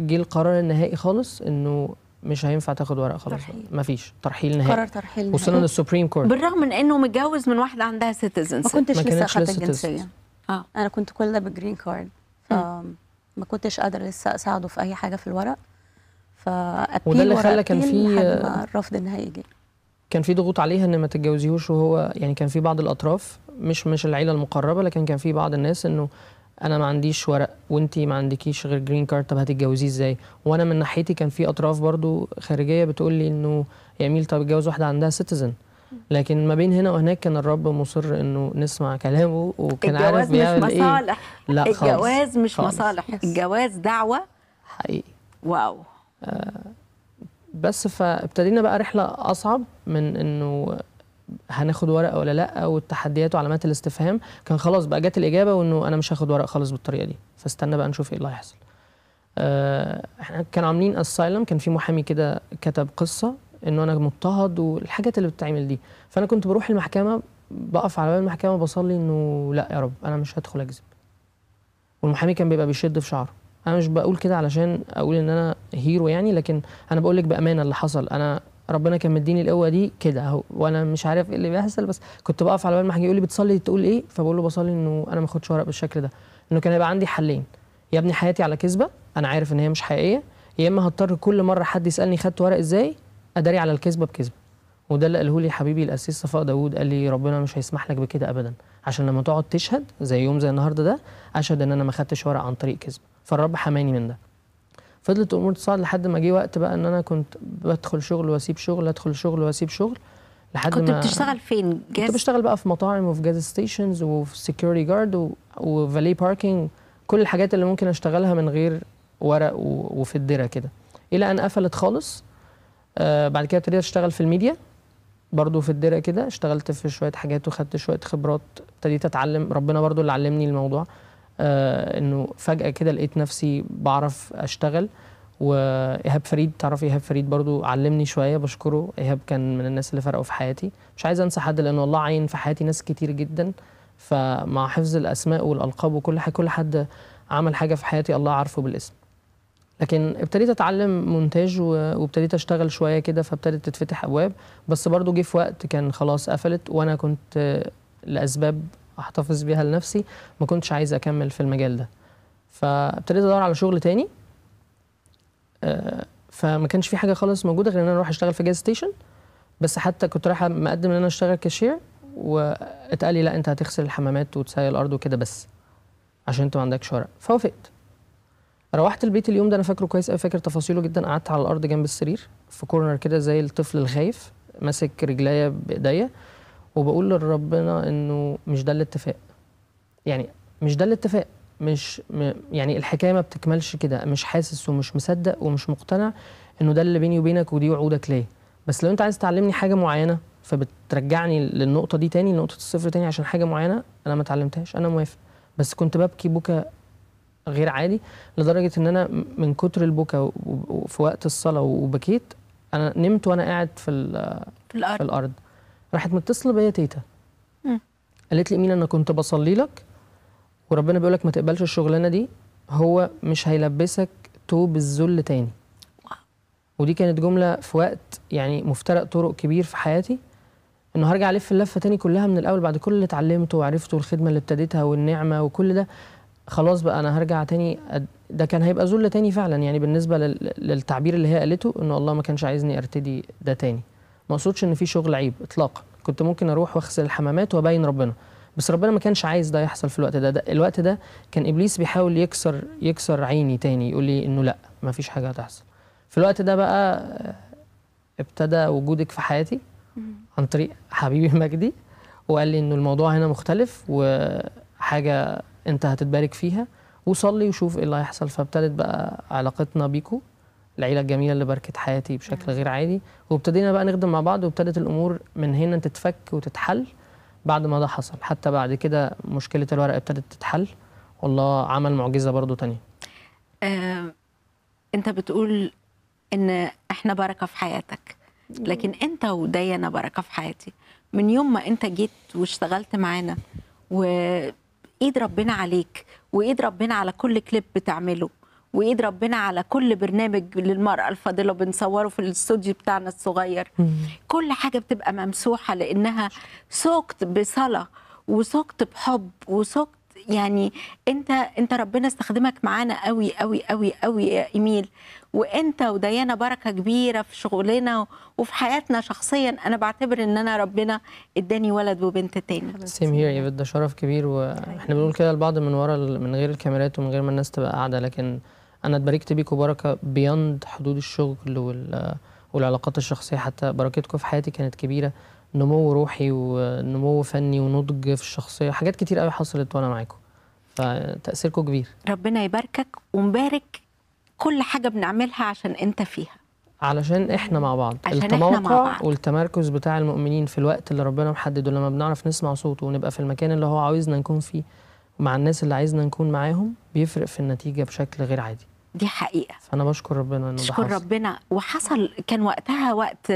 جه القرار النهائي خالص إنه مش هينفع تاخد ورقه خلاص ترحيل. مفيش ترحيل نهائي قرار ترحيل نهائي وصلنا للسوبريم كورت بالرغم من انه متجوز من واحده عندها سيتيزنز ما كنتش ما لسه اخدت الجنسيه اه انا كنت كل ده بجرين كارد ما كنتش قادره لسه اساعده في اي حاجه في الورق فابتدي وده اللي خلى كان في الرفض النهائي جه كان في ضغوط عليها ان ما تتجوزيهوش وهو يعني كان في بعض الاطراف مش مش العيله المقربه لكن كان في بعض الناس انه انا ما عنديش ورق وانت ما عندكيش غير جرين كارد طب هتتجوزيه ازاي وانا من ناحيتي كان في اطراف برضو خارجيه بتقول لي انه يا ميل طب اتجوز واحده عندها سيتيزن لكن ما بين هنا وهناك كان الرب مصر انه نسمع كلامه وكان عارف بيعمل ايه الجواز مش مصالح لا الجواز مش مصالح الجواز دعوه حقيقي واو آه بس فابتدينا بقى رحله اصعب من انه هناخد ورقه ولا لا والتحديات وعلامات الاستفهام كان خلاص بقى جت الاجابه وانه انا مش هاخد ورقه خالص بالطريقه دي فاستنى بقى نشوف ايه اللي هيحصل آه، احنا كانوا عاملين اسايلم كان في محامي كده كتب قصه انه انا مضطهد والحاجات اللي بتتعمل دي فانا كنت بروح المحكمه بقف على باب المحكمه بصلي انه لا يا رب انا مش هدخل اكذب والمحامي كان بيبقى بيشد في شعره انا مش بقول كده علشان اقول ان انا هيرو يعني لكن انا بقول لك بامانه اللي حصل انا ربنا كان مديني القوه دي كده اهو وانا مش عارف ايه اللي بيحصل بس كنت بقف على باب المحكمه يقول لي بتصلي تقول ايه فبقول له بصلي انه انا ما اخدش ورق بالشكل ده انه كان هيبقى عندي حلين يا ابني حياتي على كذبه انا عارف ان هي مش حقيقيه يا اما هضطر كل مره حد يسالني خدت ورق ازاي اداري على الكذبه بكذبه وده اللي قاله لي حبيبي الاسيس صفاء داوود قال لي ربنا مش هيسمح لك بكده ابدا عشان لما تقعد تشهد زي يوم زي النهارده ده اشهد ان انا ما خدتش ورق عن طريق كذب فالرب حماني من ده فضلت الامور تصعد لحد ما جه وقت بقى ان انا كنت بدخل شغل واسيب شغل ادخل شغل واسيب شغل لحد كنت ما بتشتغل فين جاز؟ كنت بشتغل بقى في مطاعم وفي جاز ستيشنز وفي سكيورتي جارد وفالي باركينج كل الحاجات اللي ممكن اشتغلها من غير ورق و... وفي الدره كده الى ان قفلت خالص آه بعد كده ابتديت اشتغل في الميديا برضو في الدرع كده اشتغلت في شويه حاجات وخدت شويه خبرات ابتديت اتعلم ربنا برضو اللي علمني الموضوع آه انه فجاه كده لقيت نفسي بعرف اشتغل وايهاب فريد تعرفي ايهاب فريد برضو علمني شويه بشكره ايهاب كان من الناس اللي فرقوا في حياتي مش عايز انسى حد لان والله عين في حياتي ناس كتير جدا فمع حفظ الاسماء والالقاب وكل حاجه كل حد عمل حاجه في حياتي الله عارفه بالاسم لكن ابتديت اتعلم مونتاج وابتديت اشتغل شويه كده فابتدت تتفتح ابواب بس برضو جه في وقت كان خلاص قفلت وانا كنت لاسباب احتفظ بيها لنفسي ما كنتش عايز اكمل في المجال ده فابتديت ادور على شغل تاني آه، فما كانش في حاجه خالص موجوده غير ان انا اروح اشتغل في جاز ستيشن بس حتى كنت رايح مقدم ان انا اشتغل كاشير واتقال لي لا انت هتغسل الحمامات وتسيل الارض وكده بس عشان انت ما عندكش ورق فوافقت روحت البيت اليوم ده انا فاكره كويس قوي فاكر تفاصيله جدا قعدت على الارض جنب السرير في كورنر كده زي الطفل الخايف ماسك رجليا بايديا وبقول لربنا انه مش ده الاتفاق يعني مش ده الاتفاق مش م يعني الحكايه ما بتكملش كده مش حاسس ومش مصدق ومش مقتنع انه ده اللي بيني وبينك ودي وعودك ليه بس لو انت عايز تعلمني حاجه معينه فبترجعني للنقطه دي تاني لنقطه الصفر تاني عشان حاجه معينه انا ما اتعلمتهاش انا موافق بس كنت ببكي بكى غير عادي لدرجه ان انا من كتر البكا وفي وقت الصلاه وبكيت انا نمت وانا قاعد في, في الارض في الارض راحت متصله بيا تيتا قالت لي مين انا كنت بصلي لك وربنا بيقول لك ما تقبلش الشغلانه دي هو مش هيلبسك توب الذل تاني ودي كانت جمله في وقت يعني مفترق طرق كبير في حياتي انه هرجع الف اللفه تاني كلها من الاول بعد كل اللي اتعلمته وعرفته والخدمه اللي ابتديتها والنعمه وكل ده خلاص بقى انا هرجع تاني ده كان هيبقى ذل تاني فعلا يعني بالنسبه للتعبير اللي هي قالته ان الله ما كانش عايزني ارتدي ده تاني ما اقصدش ان في شغل عيب اطلاقا كنت ممكن اروح واغسل الحمامات وابين ربنا بس ربنا ما كانش عايز ده يحصل في الوقت ده, ده الوقت ده كان ابليس بيحاول يكسر يكسر عيني تاني يقول لي انه لا ما فيش حاجه هتحصل في الوقت ده بقى آه، ابتدى وجودك في حياتي عن طريق حبيبي مجدي وقال لي انه الموضوع هنا مختلف وحاجه انت هتتبارك فيها وصلي وشوف ايه اللي هيحصل فابتدت بقى علاقتنا بيكو العيله الجميله اللي باركت حياتي بشكل غير عادي وابتدينا بقى نخدم مع بعض وابتدت الامور من هنا تتفك وتتحل بعد ما ده حصل حتى بعد كده مشكله الورق ابتدت تتحل والله عمل معجزه برضو تانية آه، انت بتقول ان احنا بركه في حياتك لكن انت ودينا بركه في حياتي من يوم ما انت جيت واشتغلت معانا و ايد ربنا عليك وايد ربنا على كل كليب بتعمله وايد ربنا على كل برنامج للمراه الفاضله بنصوره في الاستوديو بتاعنا الصغير كل حاجه بتبقى ممسوحه لانها سقت بصلاه وسقت بحب وسقت يعني انت انت ربنا استخدمك معانا قوي قوي قوي قوي يا ايميل وانت وديانا بركه كبيره في شغلنا وفي حياتنا شخصيا انا بعتبر ان انا ربنا اداني ولد وبنت تاني سيم هير يا ده شرف كبير واحنا بنقول كده لبعض من ورا من غير الكاميرات ومن غير ما الناس تبقى قاعده لكن انا اتباركت بيك وبركه بيوند حدود الشغل وال والعلاقات الشخصية حتى بركتكم في حياتي كانت كبيرة نمو روحي ونمو فني ونضج في الشخصية حاجات كتير قوي حصلت وأنا معاكم فتأثيركم كبير ربنا يباركك ومبارك كل حاجة بنعملها عشان أنت فيها علشان احنا مع بعض عشان التموقع مع بعض. والتمركز بتاع المؤمنين في الوقت اللي ربنا محدده لما بنعرف نسمع صوته ونبقى في المكان اللي هو عاوزنا نكون فيه مع الناس اللي عايزنا نكون معاهم بيفرق في النتيجة بشكل غير عادي دي حقيقه انا بشكر ربنا انه بشكر ربنا وحصل كان وقتها وقت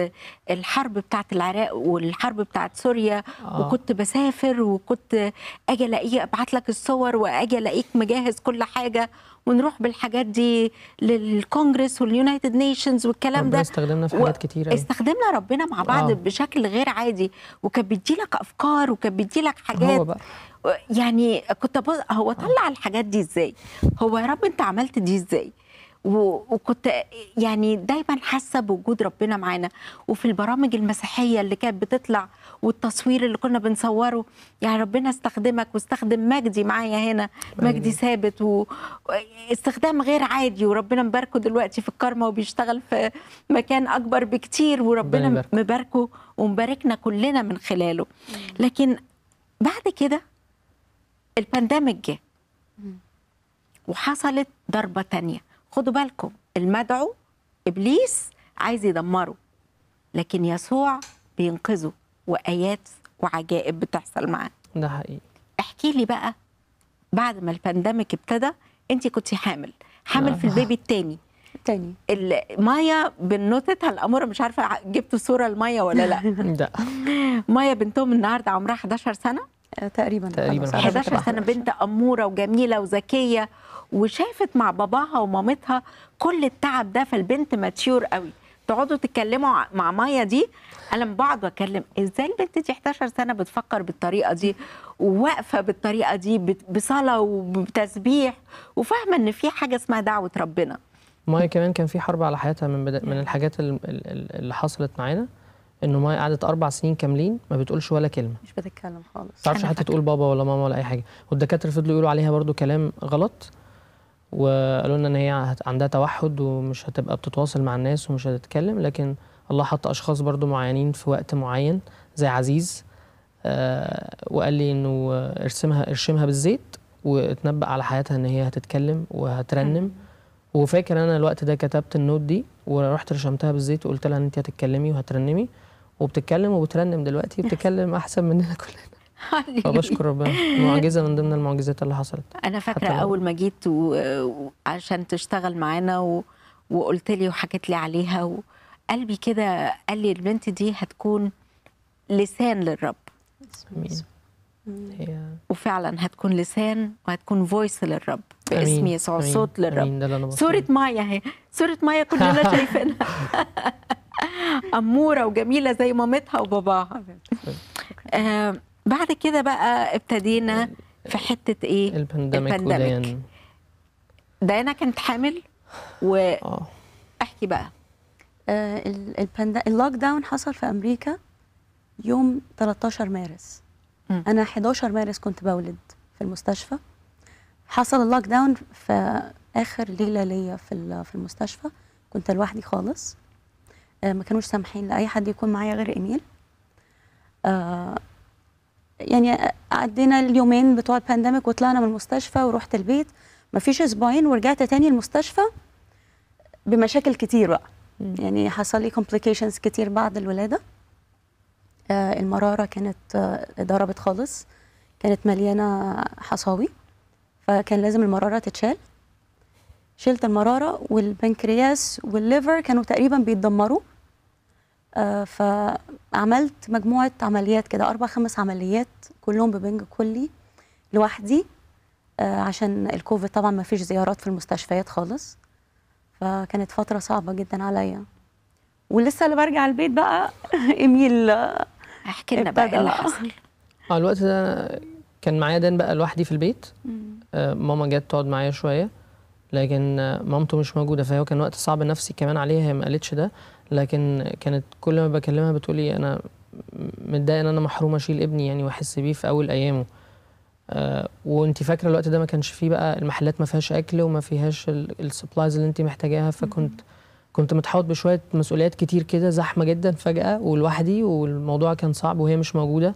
الحرب بتاعه العراق والحرب بتاعه سوريا آه. وكنت بسافر وكنت اجي ألاقيه ابعت لك الصور واجي الاقيك مجهز كل حاجه ونروح بالحاجات دي للكونجرس واليونايتد نيشنز والكلام ده استخدمنا في حاجات و... كتير استخدمنا ربنا مع بعض آه. بشكل غير عادي وكان بيدي لك افكار وكان بيدي لك حاجات هو بقى. يعني كنت بص... هو طلع آه. الحاجات دي ازاي هو يا رب انت عملت دي ازاي وكنت يعني دايما حاسه بوجود ربنا معانا وفي البرامج المسيحيه اللي كانت بتطلع والتصوير اللي كنا بنصوره يعني ربنا استخدمك واستخدم مجدي معايا هنا مجدي ثابت واستخدام غير عادي وربنا مباركه دلوقتي في الكارما وبيشتغل في مكان اكبر بكتير وربنا مباركه ومباركنا كلنا من خلاله لكن بعد كده البانديميك جه وحصلت ضربه ثانيه خدوا بالكم المدعو ابليس عايز يدمره لكن يسوع بينقذه وايات وعجائب بتحصل معاه ده حقيقي احكي لي بقى بعد ما البانديميك ابتدى انت كنت حامل حامل في آه. البيبي الثاني الثاني مايا بنوتتها الاموره مش عارفه جبتوا صوره لمايا ولا لا لا مايا بنتهم النهارده عمرها 11 سنه آه، تقريبا تقريبا 11 سنه بنت اموره وجميله وذكيه وشافت مع باباها ومامتها كل التعب ده فالبنت ماتيور قوي تقعدوا تتكلموا مع مايا دي انا بقعد واكلم ازاي البنت دي 11 سنه بتفكر بالطريقه دي وواقفه بالطريقه دي بصلاه وبتسبيح وفاهمه ان في حاجه اسمها دعوه ربنا مايا كمان كان في حرب على حياتها من بدا من الحاجات اللي حصلت معانا انه مايا قعدت اربع سنين كاملين ما بتقولش ولا كلمه مش بتتكلم خالص ما تعرفش حتى تقول بابا ولا ماما ولا اي حاجه والدكاتره فضلوا يقولوا عليها برضو كلام غلط وقالوا لنا ان هي عندها توحد ومش هتبقى بتتواصل مع الناس ومش هتتكلم لكن الله حط اشخاص برضو معينين في وقت معين زي عزيز آه، وقال لي انه ارسمها ارشمها بالزيت واتنبأ على حياتها ان هي هتتكلم وهترنم وفاكر انا الوقت ده كتبت النوت دي ورحت رشمتها بالزيت وقلت لها انت هتتكلمي وهترنمي وبتتكلم وبترنم دلوقتي بتتكلم احسن مننا كلنا فبشكر اه، ربنا معجزه من ضمن المعجزات اللي حصلت انا فاكره اول ما جيت وعشان تشتغل معانا و... وقلت لي وحكيت لي عليها وقلبي كده قال لي البنت دي هتكون لسان للرب امين وفعلا هتكون لسان وهتكون فويس للرب باسم يسوع صوت للرب صوره مايا اهي صوره مايا كلنا شايفينها اموره وجميله زي مامتها وباباها بعد كده بقى ابتدينا في حته ايه البندمك, البانديميك. ديانا كانت حامل و آه. احكي بقى آه، اللوك داون حصل في امريكا يوم 13 مارس م. انا 11 مارس كنت بولد في المستشفى حصل اللوك داون في اخر ليله ليا في في المستشفى كنت لوحدي خالص آه، ما كانوش سامحين لاي حد يكون معايا غير ايميل يعني عدينا اليومين بتوع البانديميك وطلعنا من المستشفى ورحت البيت ما فيش اسبوعين ورجعت تاني المستشفى بمشاكل كتير بقى يعني حصل لي كومبليكيشنز كتير بعد الولاده آه المراره كانت آه ضربت خالص كانت مليانه حصاوي فكان لازم المراره تتشال شلت المراره والبنكرياس والليفر كانوا تقريبا بيتدمروا آه، فعملت مجموعه عمليات كده اربع خمس عمليات كلهم ببنج كلي لوحدي آه، عشان الكوفيد طبعا ما فيش زيارات في المستشفيات خالص فكانت فتره صعبه جدا عليا ولسه اللي برجع البيت بقى ايميل آه، احكي لنا بقى إيه اللي حصل اه الوقت ده كان معايا دان بقى لوحدي في البيت آه ماما جت تقعد معايا شويه لكن مامته مش موجوده فهو كان وقت صعب نفسي كمان عليها هي ما قالتش ده لكن كانت كل ما بكلمها بتقولي انا متضايقه ان انا محرومه اشيل ابني يعني واحس بيه في اول ايامه آه، وانت فاكره الوقت ده ما كانش فيه بقى المحلات ما فيهاش اكل وما فيهاش السبلايز اللي انت محتاجاها فكنت كنت متحوط بشويه مسؤوليات كتير كده زحمه جدا فجاه ولوحدي والموضوع كان صعب وهي مش موجوده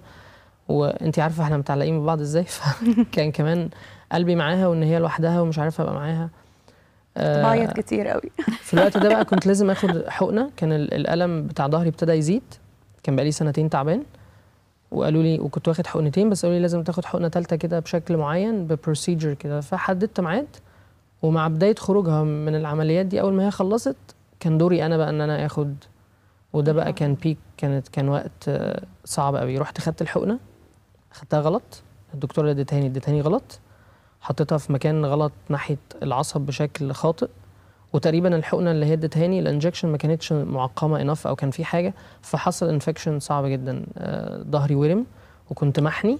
وانت عارفه احنا متعلقين ببعض ازاي فكان كمان قلبي معاها وان هي لوحدها ومش عارفه ابقى معاها بعيط كتير قوي في الوقت ده بقى كنت لازم اخد حقنه كان الالم بتاع ظهري ابتدى يزيد كان بقالي سنتين تعبان وقالوا لي وكنت واخد حقنتين بس قالوا لي لازم تاخد حقنه ثالثه كده بشكل معين ببروسيجر كده فحددت ميعاد ومع بدايه خروجها من العمليات دي اول ما هي خلصت كان دوري انا بقى ان انا اخد وده بقى كان بيك كانت كان وقت صعب قوي رحت خدت الحقنه خدتها غلط الدكتوره ادتهاني لي غلط حطيتها في مكان غلط ناحيه العصب بشكل خاطئ وتقريبا الحقنه اللي هدت هاني الانجكشن ما كانتش معقمه انف او كان في حاجه فحصل انفكشن صعب جدا آه، ظهري ورم وكنت محني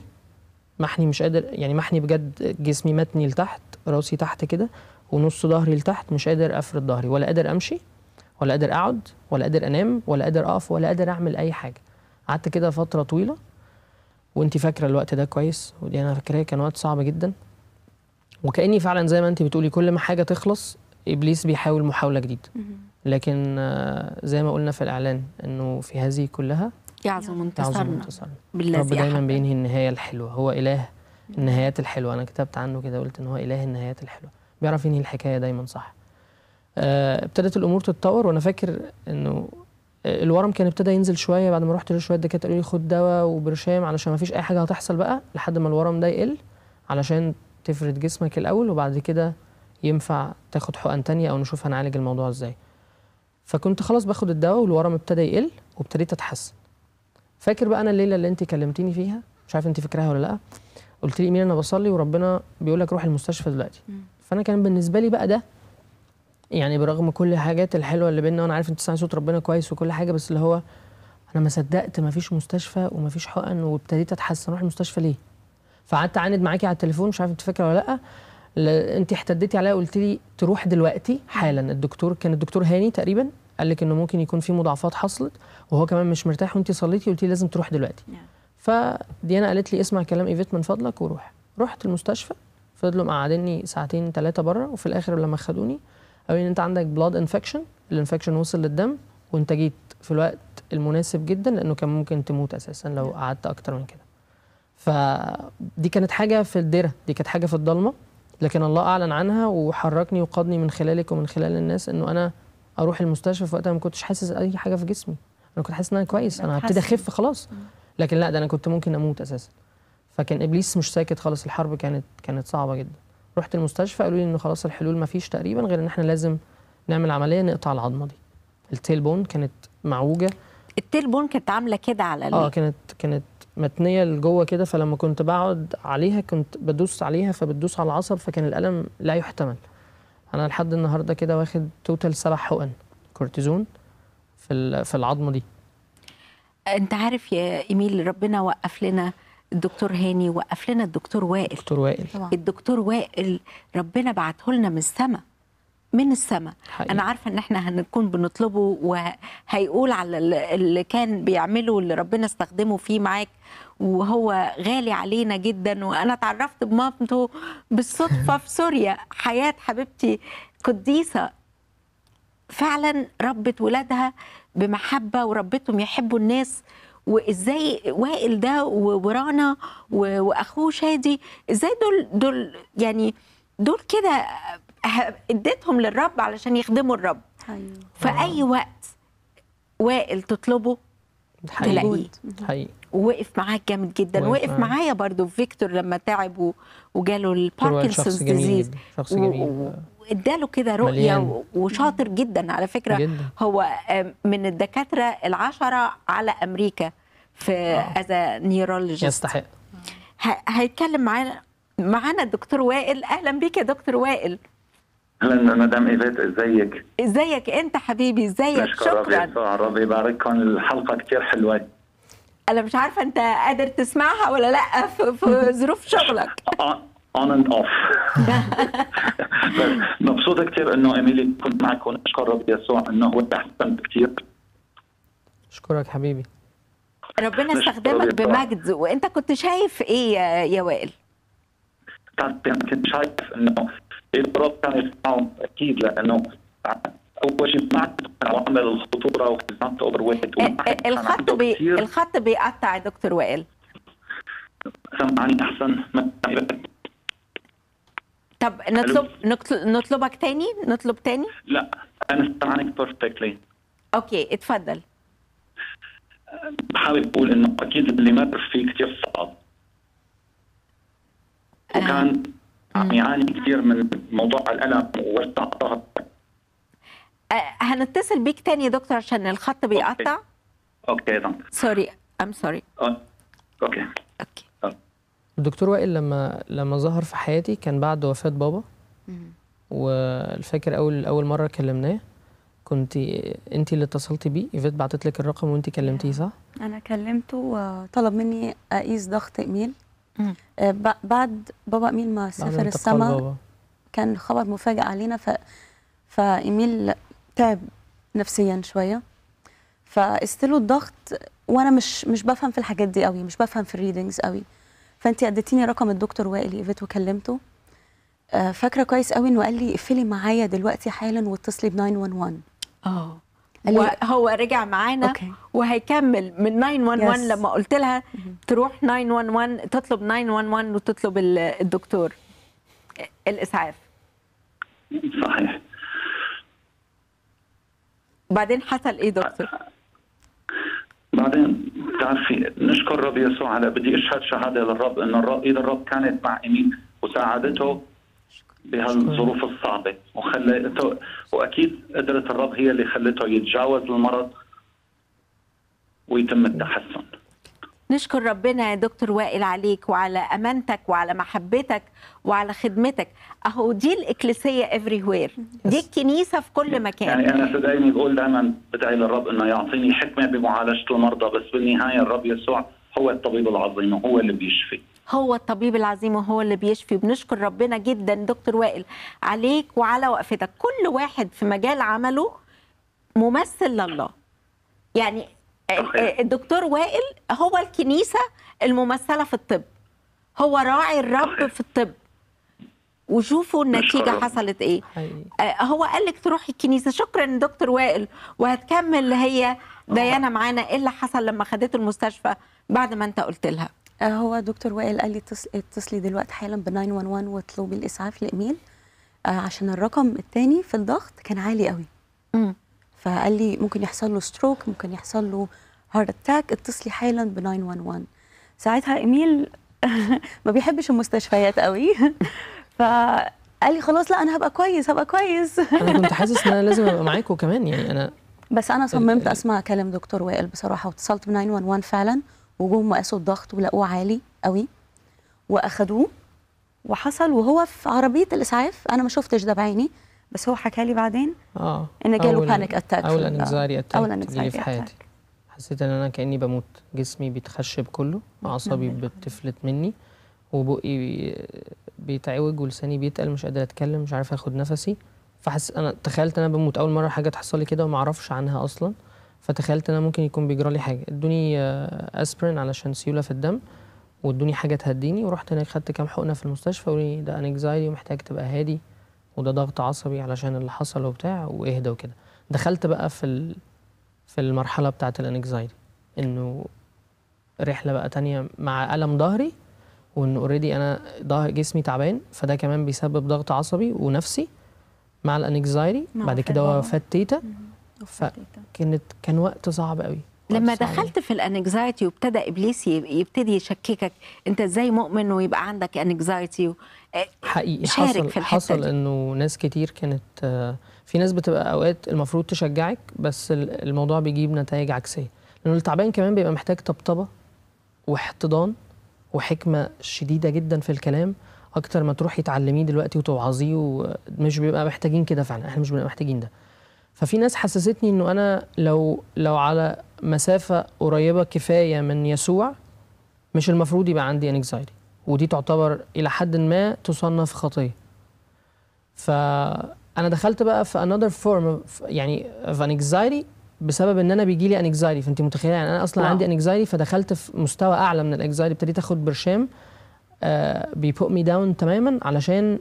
محني مش قادر يعني محني بجد جسمي متني لتحت راسي تحت كده ونص ظهري لتحت مش قادر افرد ظهري ولا قادر امشي ولا قادر اقعد ولا قادر انام ولا قادر اقف ولا قادر اعمل اي حاجه قعدت كده فتره طويله وانت فاكره الوقت ده كويس ودي انا فاكراه كان وقت صعب جدا وكاني فعلا زي ما انت بتقولي كل ما حاجه تخلص ابليس بيحاول محاوله جديده لكن آه، زي ما قلنا في الاعلان انه في هذه كلها يعظم انتصارنا رب دايما بينهي النهايه الحلوه هو اله النهايات الحلوه انا كتبت عنه كده قلت ان هو اله النهايات الحلوه بيعرف ينهي الحكايه دايما صح آه، ابتدت الامور تتطور وانا فاكر انه آه، الورم كان ابتدى ينزل شويه بعد ما رحت له شويه دكاتره قالوا لي خد دواء وبرشام علشان ما فيش اي حاجه هتحصل بقى لحد ما الورم ده يقل علشان تفرد جسمك الأول وبعد كده ينفع تاخد حقن تانية أو نشوف هنعالج الموضوع إزاي فكنت خلاص باخد الدواء والورم ابتدى يقل وابتديت أتحسن فاكر بقى أنا الليلة اللي أنت كلمتيني فيها مش عارف أنت فاكراها ولا لأ قلت لي مين أنا بصلي وربنا بيقول لك روح المستشفى دلوقتي فأنا كان بالنسبة لي بقى ده يعني برغم كل الحاجات الحلوه اللي بينا وانا عارف انت سامع صوت ربنا كويس وكل حاجه بس اللي هو انا ما صدقت ما فيش مستشفى وما فيش حقن وابتديت اتحسن اروح المستشفى ليه؟ فقعدت اعاند معاكي على التليفون مش عارف انت فاكره ولا لا انت احتديتي عليا قلت لي تروح دلوقتي حالا الدكتور كان الدكتور هاني تقريبا قال لك انه ممكن يكون في مضاعفات حصلت وهو كمان مش مرتاح وانت صليتي قلت لي لازم تروح دلوقتي نعم. فديانا قالت لي اسمع كلام ايفيت من فضلك وروح رحت المستشفى فضلوا مقعديني ساعتين ثلاثه بره وفي الاخر لما خدوني قالوا ان انت عندك بلاد انفكشن الانفكشن وصل للدم وانت جيت في الوقت المناسب جدا لانه كان ممكن تموت اساسا لو نعم. قعدت اكتر من كده فدي كانت حاجة في الدرة دي كانت حاجة في الضلمة لكن الله أعلن عنها وحركني وقادني من خلالك ومن خلال الناس إنه أنا أروح المستشفى في وقتها ما كنتش حاسس أي حاجة في جسمي أنا كنت حاسس إن أنا كويس أنا هبتدي أخف خلاص لكن لا ده أنا كنت ممكن أموت أساسا فكان إبليس مش ساكت خالص الحرب كانت كانت صعبة جدا رحت المستشفى قالوا لي إنه خلاص الحلول ما فيش تقريبا غير إن إحنا لازم نعمل عملية نقطع العظمة دي التيل بون كانت معوجة التيل بون كانت عاملة كده على اه كانت كانت متنيه لجوه كده فلما كنت بقعد عليها كنت بدوس عليها فبتدوس على العصب فكان الالم لا يحتمل انا لحد النهارده كده واخد توتال سبع حقن كورتيزون في في العظمه دي انت عارف يا ايميل ربنا وقف لنا الدكتور هاني وقف لنا الدكتور وائل الدكتور وائل الدكتور وائل ربنا بعته لنا من السماء من السماء انا عارفه ان احنا هنكون بنطلبه وهيقول على اللي كان بيعمله واللي ربنا استخدمه فيه معاك وهو غالي علينا جدا وانا اتعرفت بمامته بالصدفه في سوريا حياه حبيبتي قديسه فعلا ربت ولادها بمحبه وربتهم يحبوا الناس وازاي وائل ده ورانا واخوه شادي ازاي دول دول يعني دول كده اديتهم للرب علشان يخدموا الرب حقيقي. أيوة. فاي وقت وائل تطلبه تلاقيه حقيقي ووقف معاك جامد جدا وقف معايا برضو فيكتور لما تعب وجاله الباركنسونز ديزيز شخص جميل واداله كده رؤيه وشاطر جدا على فكره جداً. هو من الدكاتره العشره على امريكا في از نيورولوجيست يستحق هيتكلم معانا معانا الدكتور وائل اهلا بيك يا دكتور وائل اهلا مدام ايفيت ازيك؟ ازيك انت حبيبي ازيك شكرا ربي يبارككم الحلقه كثير حلوه انا مش عارفه انت قادر تسمعها ولا لا في ظروف شغلك اون اند اوف مبسوطه كثير انه ايميلي كنت معك اشكر ربي يسوع انه هو احسن كثير اشكرك حبيبي ربنا استخدمك بمجد وانت كنت شايف ايه يا وائل؟ يعني كنت شايف انه الادارات كانت اكيد لانه اول شيء ما عوامل الخطوره وخزانه اوفر ويت الخط بي الخط بيقطع دكتور وائل سمعني احسن طب نطلب نطلبك تاني نطلب تاني لا انا سامعك بيرفكتلي اوكي اتفضل بحاول اقول انه اكيد اللي مر فيه كثير صعب وكان عم يعاني كثير من موضوع الالم والضغط أه، هنتصل بيك تاني يا دكتور عشان الخط بيقطع اوكي سوري ام أه، سوري اوكي اوكي الدكتور أه. وائل لما لما ظهر في حياتي كان بعد وفاه بابا والفاكر اول اول مره كلمناه كنت انت اللي اتصلتي بيه ايفيت بعتت لك الرقم وانت كلمتيه أيوه. صح انا كلمته وطلب مني اقيس ضغط ايميل آه، بعد بابا ايميل ما سافر السما كان خبر مفاجئ علينا ف فايميل تعب نفسيا شويه فاستلوا الضغط وانا مش مش بفهم في الحاجات دي قوي مش بفهم في الريدنجز قوي فانت اديتيني رقم الدكتور وائل ايفيت وكلمته آه، فاكره كويس قوي انه قال لي اقفلي معايا دلوقتي حالا واتصلي ب 911 اه وهو رجع معانا وهيكمل من 911 yes. لما قلت لها تروح 911 تطلب 911 وتطلب الدكتور الاسعاف صحيح بعدين حصل ايه دكتور؟ بعدين بتعرفي نشكر الرب يسوع على بدي اشهد شهاده للرب ان الرب ايد الرب كانت مع ايمين وساعدته بهالظروف الصعبه وخلته واكيد قدره الرب هي اللي خلته يتجاوز المرض ويتم التحسن نشكر ربنا يا دكتور وائل عليك وعلى امانتك وعلى محبتك وعلى خدمتك اهو دي الاكليسيه افري وير دي الكنيسه في كل يعني مكان يعني انا دائما بقول دايما بدعي للرب انه يعطيني حكمه بمعالجه المرضى بس بالنهايه الرب يسوع هو الطبيب العظيم وهو اللي بيشفي هو الطبيب العظيم وهو اللي بيشفي بنشكر ربنا جدا دكتور وائل عليك وعلى وقفتك كل واحد في مجال عمله ممثل لله يعني آه، آه، الدكتور وائل هو الكنيسة الممثلة في الطب هو راعي الرب في الطب وشوفوا النتيجه حصلت ايه آه، هو قال لك تروحي الكنيسه شكرا دكتور وائل وهتكمل هي ديانا معانا ايه اللي حصل لما خدته المستشفى بعد ما انت قلت لها آه، هو دكتور وائل قال لي اتصلي دلوقتي حالا ب 911 واطلبي الاسعاف لايميل آه، عشان الرقم الثاني في الضغط كان عالي قوي امم فقال لي ممكن يحصل له ستروك ممكن يحصل له هارت اتاك اتصلي حالا ب 911 ساعتها ايميل ما بيحبش المستشفيات قوي فقال لي خلاص لا انا هبقى كويس هبقى كويس انا كنت حاسس ان انا لازم ابقى معاكم كمان يعني انا بس انا صممت اسمع كلام دكتور وائل بصراحه واتصلت ب 911 فعلا وجم وقاسوا الضغط ولقوه عالي قوي واخدوه وحصل وهو في عربيه الاسعاف انا ما شفتش ده بعيني بس هو حكى لي بعدين اه ان جاله بانيك اتاك اول انكزاري اتاك اول انكزاري في حياتي حسيت ان انا كاني بموت جسمي بيتخشب كله اعصابي نعم. بتفلت مني وبقي بيتعوج ولساني بيتقل مش قادر اتكلم مش عارف اخد نفسي فحس انا تخيلت ان انا بموت اول مره حاجه تحصل لي كده وما اعرفش عنها اصلا فتخيلت ان انا ممكن يكون بيجرى لي حاجه ادوني اسبرين آه، علشان سيوله في الدم وادوني حاجه تهديني ورحت هناك خدت كام حقنه في المستشفى وقالوا ده انكزايتي ومحتاج تبقى هادي وده ضغط عصبي علشان اللي حصل وبتاع واهدى وكده دخلت بقى في ال... في المرحله بتاعه الانكزايتي انه رحله بقى تانية مع الم ظهري وان اوريدي انا ظهر جسمي تعبان فده كمان بيسبب ضغط عصبي ونفسي مع الانكزايتي بعد كده وفاه تيتا فكانت إيه كان وقت صعب قوي لما دخلت في الانكزايتي وابتدى ابليس يبتدي يشككك انت ازاي مؤمن ويبقى عندك انكزايتي آه، حقيقي شارك حصل في حصل انه ناس كتير كانت آه، في ناس بتبقى اوقات المفروض تشجعك بس الموضوع بيجيب نتائج عكسيه لانه التعبان كمان بيبقى محتاج طبطبه واحتضان وحكمه شديده جدا في الكلام اكتر ما تروحي تعلميه دلوقتي وتوعظيه ومش بيبقى محتاجين كده فعلا احنا مش بنبقى محتاجين ده ففي ناس حسستني انه انا لو لو على مسافه قريبه كفايه من يسوع مش المفروض يبقى عندي انكزايتي ودي تعتبر الى حد ما تصنف خطيه فانا دخلت بقى في another form of يعني of anxiety بسبب ان انا بيجي لي انكزايتي فانت متخيله يعني انا اصلا واو. عندي انكزايتي فدخلت في مستوى اعلى من الانكزايتي ابتديت اخد برشام آه بيبوت مي داون تماما علشان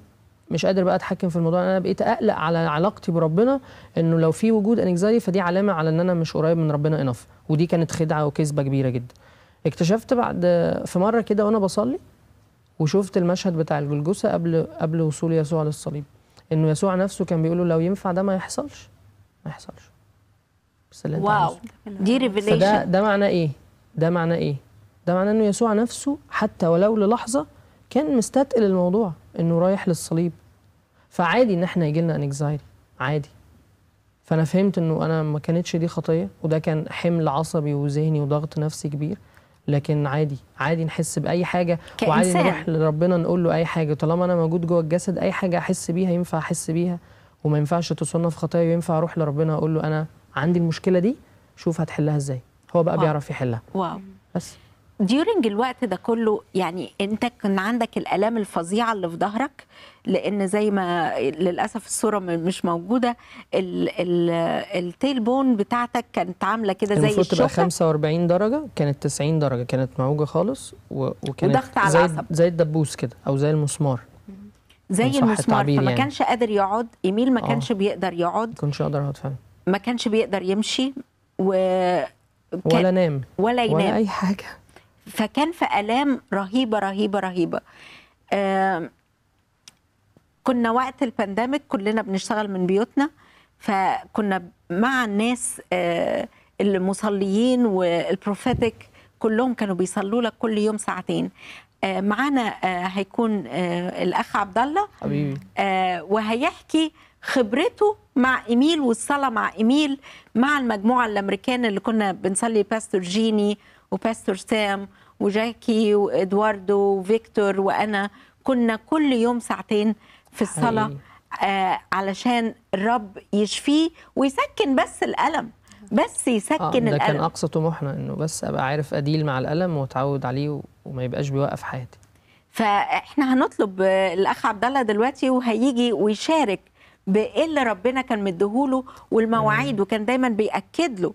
مش قادر بقى اتحكم في الموضوع انا بقيت اقلق على علاقتي بربنا انه لو في وجود انكزايتي فدي علامه على ان انا مش قريب من ربنا انف ودي كانت خدعه وكذبه كبيره جدا اكتشفت بعد في مره كده وانا بصلي وشفت المشهد بتاع الجلجوسه قبل قبل وصول يسوع للصليب انه يسوع نفسه كان بيقول له لو ينفع ده ما يحصلش ما يحصلش بس اللي انت واو دي ريفيليشن ده ده معناه ايه ده معناه ايه ده معناه انه يسوع نفسه حتى ولو للحظه كان مستثقل الموضوع انه رايح للصليب فعادي ان احنا يجي لنا انكزايتي عادي فانا فهمت انه انا ما كانتش دي خطيه وده كان حمل عصبي وذهني وضغط نفسي كبير لكن عادي عادي نحس باي حاجه وعادي نروح لربنا نقول له اي حاجه طالما انا موجود جوه الجسد اي حاجه احس بيها ينفع احس بيها وما ينفعش تصنف خطيه وينفع اروح لربنا اقول له انا عندي المشكله دي شوف هتحلها ازاي هو بقى واو. بيعرف يحلها واو بس ديورنج الوقت ده كله يعني انت كان عندك الالام الفظيعه اللي في ظهرك لان زي ما للاسف الصوره مش موجوده التيل بون بتاعتك كانت عامله كده زي الشوكه تبقى 45 درجه كانت 90 درجه كانت معوجه خالص وكانت وضغط على زي العصب زي الدبوس كده او زي المسمار زي يعني المسمار فما يعني. كانش قادر يقعد ايميل ما آه. كانش آه. بيقدر يقعد ما كانش يقدر يقعد فعلا ما كانش بيقدر يمشي و ولا نام ولا ينام ولا اي حاجه فكان في الام رهيبه رهيبه رهيبه كنا وقت البانديميك كلنا بنشتغل من بيوتنا فكنا مع الناس آه، المصليين والبروفيتك كلهم كانوا بيصلوا لك كل يوم ساعتين آه، معانا آه، هيكون الاخ عبد الله حبيبي وهيحكي خبرته مع ايميل والصلاه مع ايميل مع المجموعه الامريكان اللي كنا بنصلي باستور جيني وباستور سام وجاكي وادواردو وفيكتور وانا كنا كل يوم ساعتين في الصلاه آه علشان الرب يشفيه ويسكن بس الالم بس يسكن آه ده الالم ده كان اقصى طموحنا انه بس ابقى عارف اديل مع الالم واتعود عليه وما يبقاش بيوقف حياتي فاحنا هنطلب آه، الاخ عبد الله دلوقتي وهيجي ويشارك بايه اللي ربنا كان مديهوله والمواعيد وكان دايما بياكد له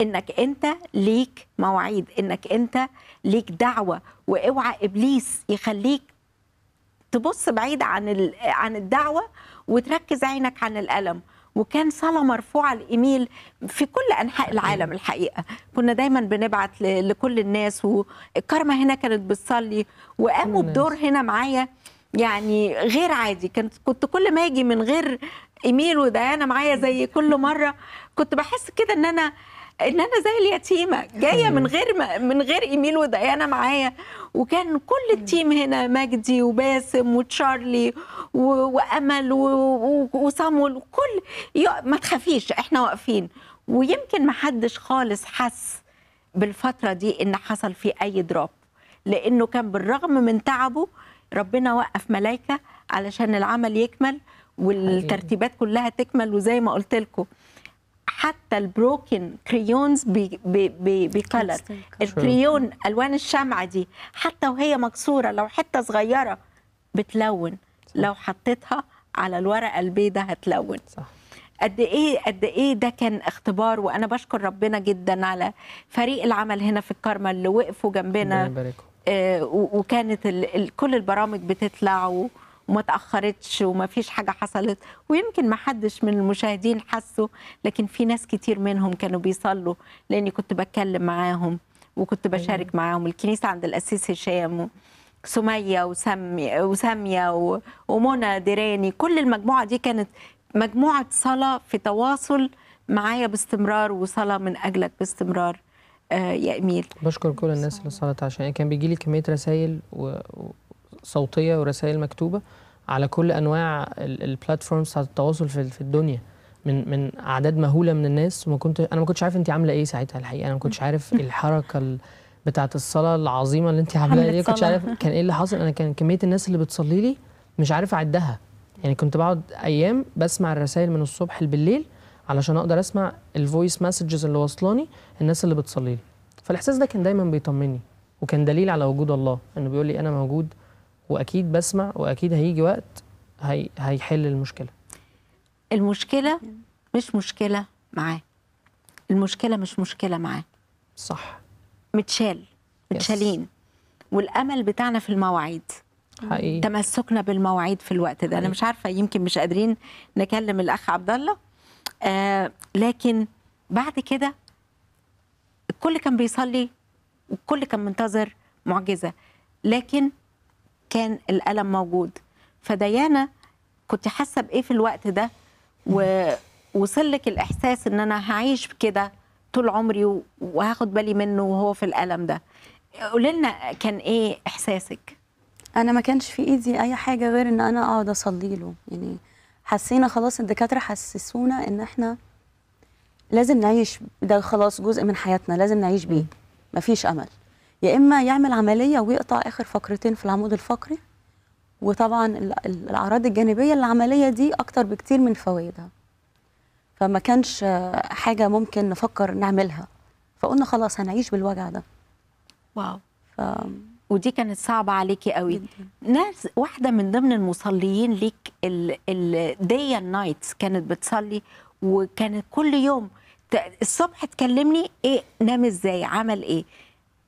انك انت ليك مواعيد انك انت ليك دعوه واوعى ابليس يخليك تبص بعيد عن عن الدعوه وتركز عينك عن الالم وكان صلاة مرفوعة الإيميل في كل أنحاء العالم الحقيقة كنا دايما بنبعت لكل الناس والكرمة هنا كانت بتصلي وقاموا بدور هنا معايا يعني غير عادي كنت كنت كل ما اجي من غير ايميل وديانا معايا زي كل مره كنت بحس كده ان انا ان انا زي اليتيمه جايه من أيوه. غير ما من غير ايميل وديانا معايا وكان كل أيوه. التيم هنا مجدي وباسم وتشارلي وامل وصامول كل ما تخافيش احنا واقفين ويمكن ما حدش خالص حس بالفتره دي ان حصل في اي دروب لانه كان بالرغم من تعبه ربنا وقف ملائكه علشان العمل يكمل والترتيبات كلها تكمل وزي ما قلت لكم حتى البروكن كريونز بكلر الكريون الوان الشمعه دي حتى وهي مكسوره لو حته صغيره بتلون لو حطيتها على الورقه البيضة هتلون صح. قد ايه قد ايه ده كان اختبار وانا بشكر ربنا جدا على فريق العمل هنا في الكارما اللي وقفوا جنبنا آه وكانت كل البرامج بتطلع وما تاخرتش وما فيش حاجه حصلت ويمكن ما حدش من المشاهدين حسوا لكن في ناس كتير منهم كانوا بيصلوا لاني كنت بتكلم معاهم وكنت أيوة. بشارك معاهم الكنيسه عند الاسيس هشام سميه وساميه ومنى ديراني كل المجموعه دي كانت مجموعه صلاه في تواصل معايا باستمرار وصلاه من اجلك باستمرار آه يا اميل بشكر كل الناس اللي صلت عشان يعني كان بيجي لي كميه رسائل و... صوتيه ورسائل مكتوبه على كل انواع البلاتفورمز بتاعت التواصل في الدنيا من من اعداد مهوله من الناس وما كنت انا ما كنتش عارف انت عامله ايه ساعتها الحقيقه انا ما كنتش عارف الحركه بتاعه الصلاه العظيمه اللي انت عاملاها دي كنتش عارف كان ايه اللي حصل انا كان كميه الناس اللي بتصلي لي مش عارف اعدها يعني كنت بقعد ايام بسمع الرسائل من الصبح بالليل علشان اقدر اسمع الفويس مسجز اللي واصلاني الناس اللي بتصلي لي فالاحساس ده كان دايما بيطمني وكان دليل على وجود الله انه بيقول لي انا موجود واكيد بسمع واكيد هيجي وقت هي هيحل المشكله المشكله مش مشكله معاه المشكله مش مشكله معاه صح متشال متشالين والامل بتاعنا في المواعيد حقيقي تمسكنا بالمواعيد في الوقت ده حقيقي. انا مش عارفه يمكن مش قادرين نكلم الاخ عبد الله آه لكن بعد كده الكل كان بيصلي والكل كان منتظر معجزه لكن كان الألم موجود فديانا كنت حاسة بإيه في الوقت ده ووصل لك الإحساس إن أنا هعيش كده طول عمري وهاخد بالي منه وهو في الألم ده قولي لنا كان إيه إحساسك؟ أنا ما كانش في إيدي أي حاجة غير إن أنا أقعد أصلي له يعني حسينا خلاص الدكاترة حسسونا إن إحنا لازم نعيش ده خلاص جزء من حياتنا لازم نعيش بيه مفيش أمل يا اما يعمل عمليه ويقطع اخر فقرتين في العمود الفقري وطبعا الاعراض الجانبيه للعمليه دي اكتر بكتير من فوائدها فما كانش حاجه ممكن نفكر نعملها فقلنا خلاص هنعيش بالوجع ده واو ف... ودي كانت صعبه عليكي قوي جدا. ناس واحده من ضمن المصليين ليك الدي نايتس كانت بتصلي وكانت كل يوم الصبح تكلمني ايه نام ازاي عمل ايه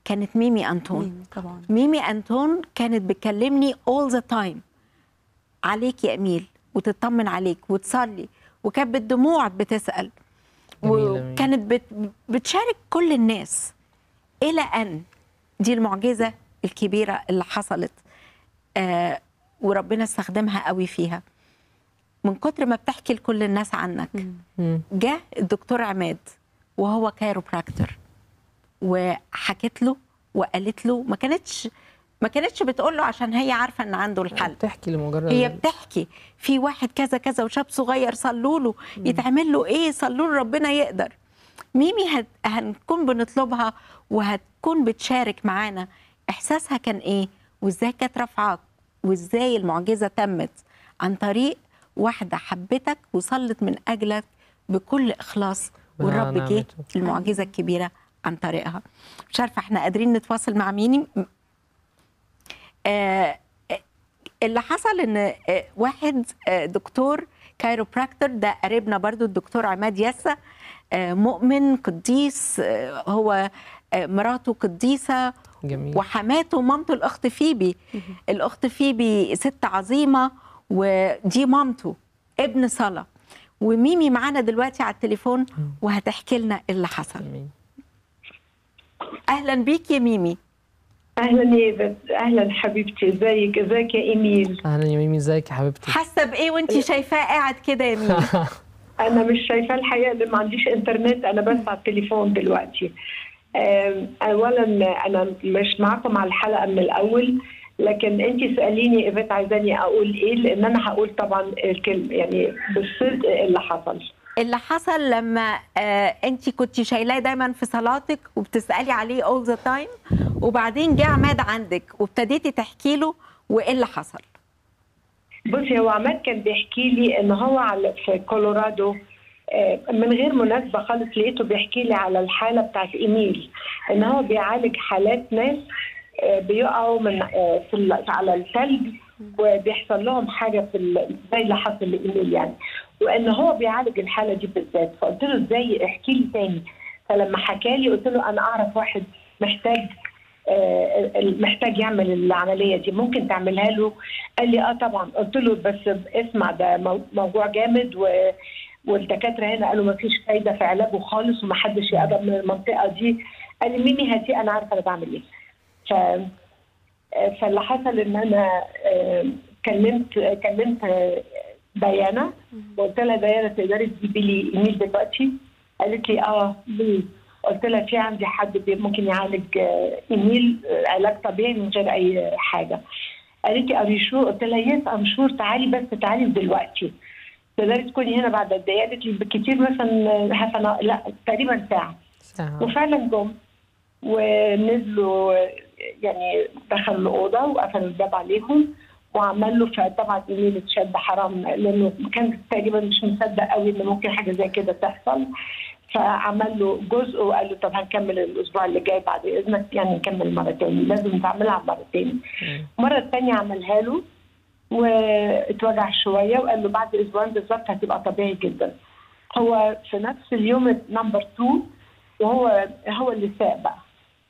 كانت ميمي أنتون ميمي, طبعا. ميمي أنتون كانت بتكلمني اول ذا تايم عليك يا أميل وتطمن عليك وتصلي وكانت بالدموع بتسأل وكانت بتشارك كل الناس إلى أن دي المعجزة الكبيرة اللي حصلت آه وربنا استخدمها قوي فيها من كتر ما بتحكي لكل الناس عنك جه الدكتور عماد وهو كايروبراكتور وحكت له وقالت له ما كانتش ما كانتش بتقول له عشان هي عارفه ان عنده الحل بتحكي لمجرد هي بتحكي في واحد كذا كذا وشاب صغير صلوا له يتعمل له ايه صلوا له ربنا يقدر ميمي هت... هنكون بنطلبها وهتكون بتشارك معانا احساسها كان ايه وازاي كانت رافعاك وازاي المعجزه تمت عن طريق واحده حبتك وصلت من اجلك بكل اخلاص والرب جه المعجزه الكبيره عن طريقها مش عارفه احنا قادرين نتواصل مع مين آه، آه، اللي حصل ان آه، واحد دكتور كايروبراكتور ده قريبنا برضو الدكتور عماد ياسة مؤمن قديس هو مراته قديسة جميل. وحماته مامته الأخت فيبي الأخت فيبي ست عظيمة ودي مامته ابن صلاة وميمي معانا دلوقتي على التليفون وهتحكي لنا إيه اللي حصل جميل. اهلا بيك يا ميمي اهلا يا اهلا حبيبتي ازيك ازيك يا ايميل اهلا يا ميمي ازيك يا حبيبتي حاسه بايه وانت شايفاه قاعد كده يا ميمي انا مش شايفاه الحقيقه اللي ما عنديش انترنت انا بس على التليفون دلوقتي اولا انا مش معاكم على الحلقه من الاول لكن انت ساليني ايفيت عايزاني اقول ايه لان انا هقول طبعا الكلمه يعني بالصدق اللي حصل اللي حصل لما آه، انت كنت شايلاه دايما في صلاتك وبتسالي عليه اول ذا تايم وبعدين جه عماد عندك وابتديتي تحكي له وايه اللي حصل بصي هو عماد كان بيحكي لي ان هو على في كولورادو آه، من غير مناسبه خالص لقيته بيحكي لي على الحاله بتاعت ايميل ان هو بيعالج حالات ناس آه، بيقعوا من على الثلج وبيحصل لهم حاجه في زي اللي حصل لايميل يعني وان هو بيعالج الحاله دي بالذات فقلت له ازاي احكي لي تاني فلما حكى لي قلت له انا اعرف واحد محتاج آه، محتاج يعمل العمليه دي ممكن تعملها له قال لي اه طبعا قلت له بس اسمع ده موضوع جامد و والدكاتره هنا قالوا ما فيش فايده في علاجه خالص ومحدش يقرب من المنطقه دي قال لي مين هاتي انا عارفه انا بعمل ايه ف آه، فاللي حصل ان انا آه، كلمت كلمت ديانا قلت لها ديانا تقدري تجيبي لي ايميل دلوقتي قالت لي اه ليه قلت لها في عندي حد ممكن يعالج آه، ايميل آه، علاج طبيعي من غير اي حاجه قالت لي ار شور قلت لها يس ام شور تعالي بس تعالي دلوقتي تقدري تكوني هنا بعد قد ايه قالت لي بالكثير مثلا حاسه لا تقريبا ساعه وفعلا جم ونزلوا آه، يعني دخلوا الاوضه وقفلوا الباب عليهم وعمل له فطبعا ايميل اتشد حرام لانه كان تقريبا مش مصدق قوي ان ممكن حاجه زي كده تحصل فعمل له جزء وقال له طب هنكمل الاسبوع اللي جاي بعد اذنك يعني نكمل مره ثانيه لازم تعملها مره ثانيه المره الثانيه عملها له واتوجع شويه وقال له بعد اسبوعين بالظبط هتبقى طبيعي جدا هو في نفس اليوم نمبر 2 وهو هو اللي ساق بقى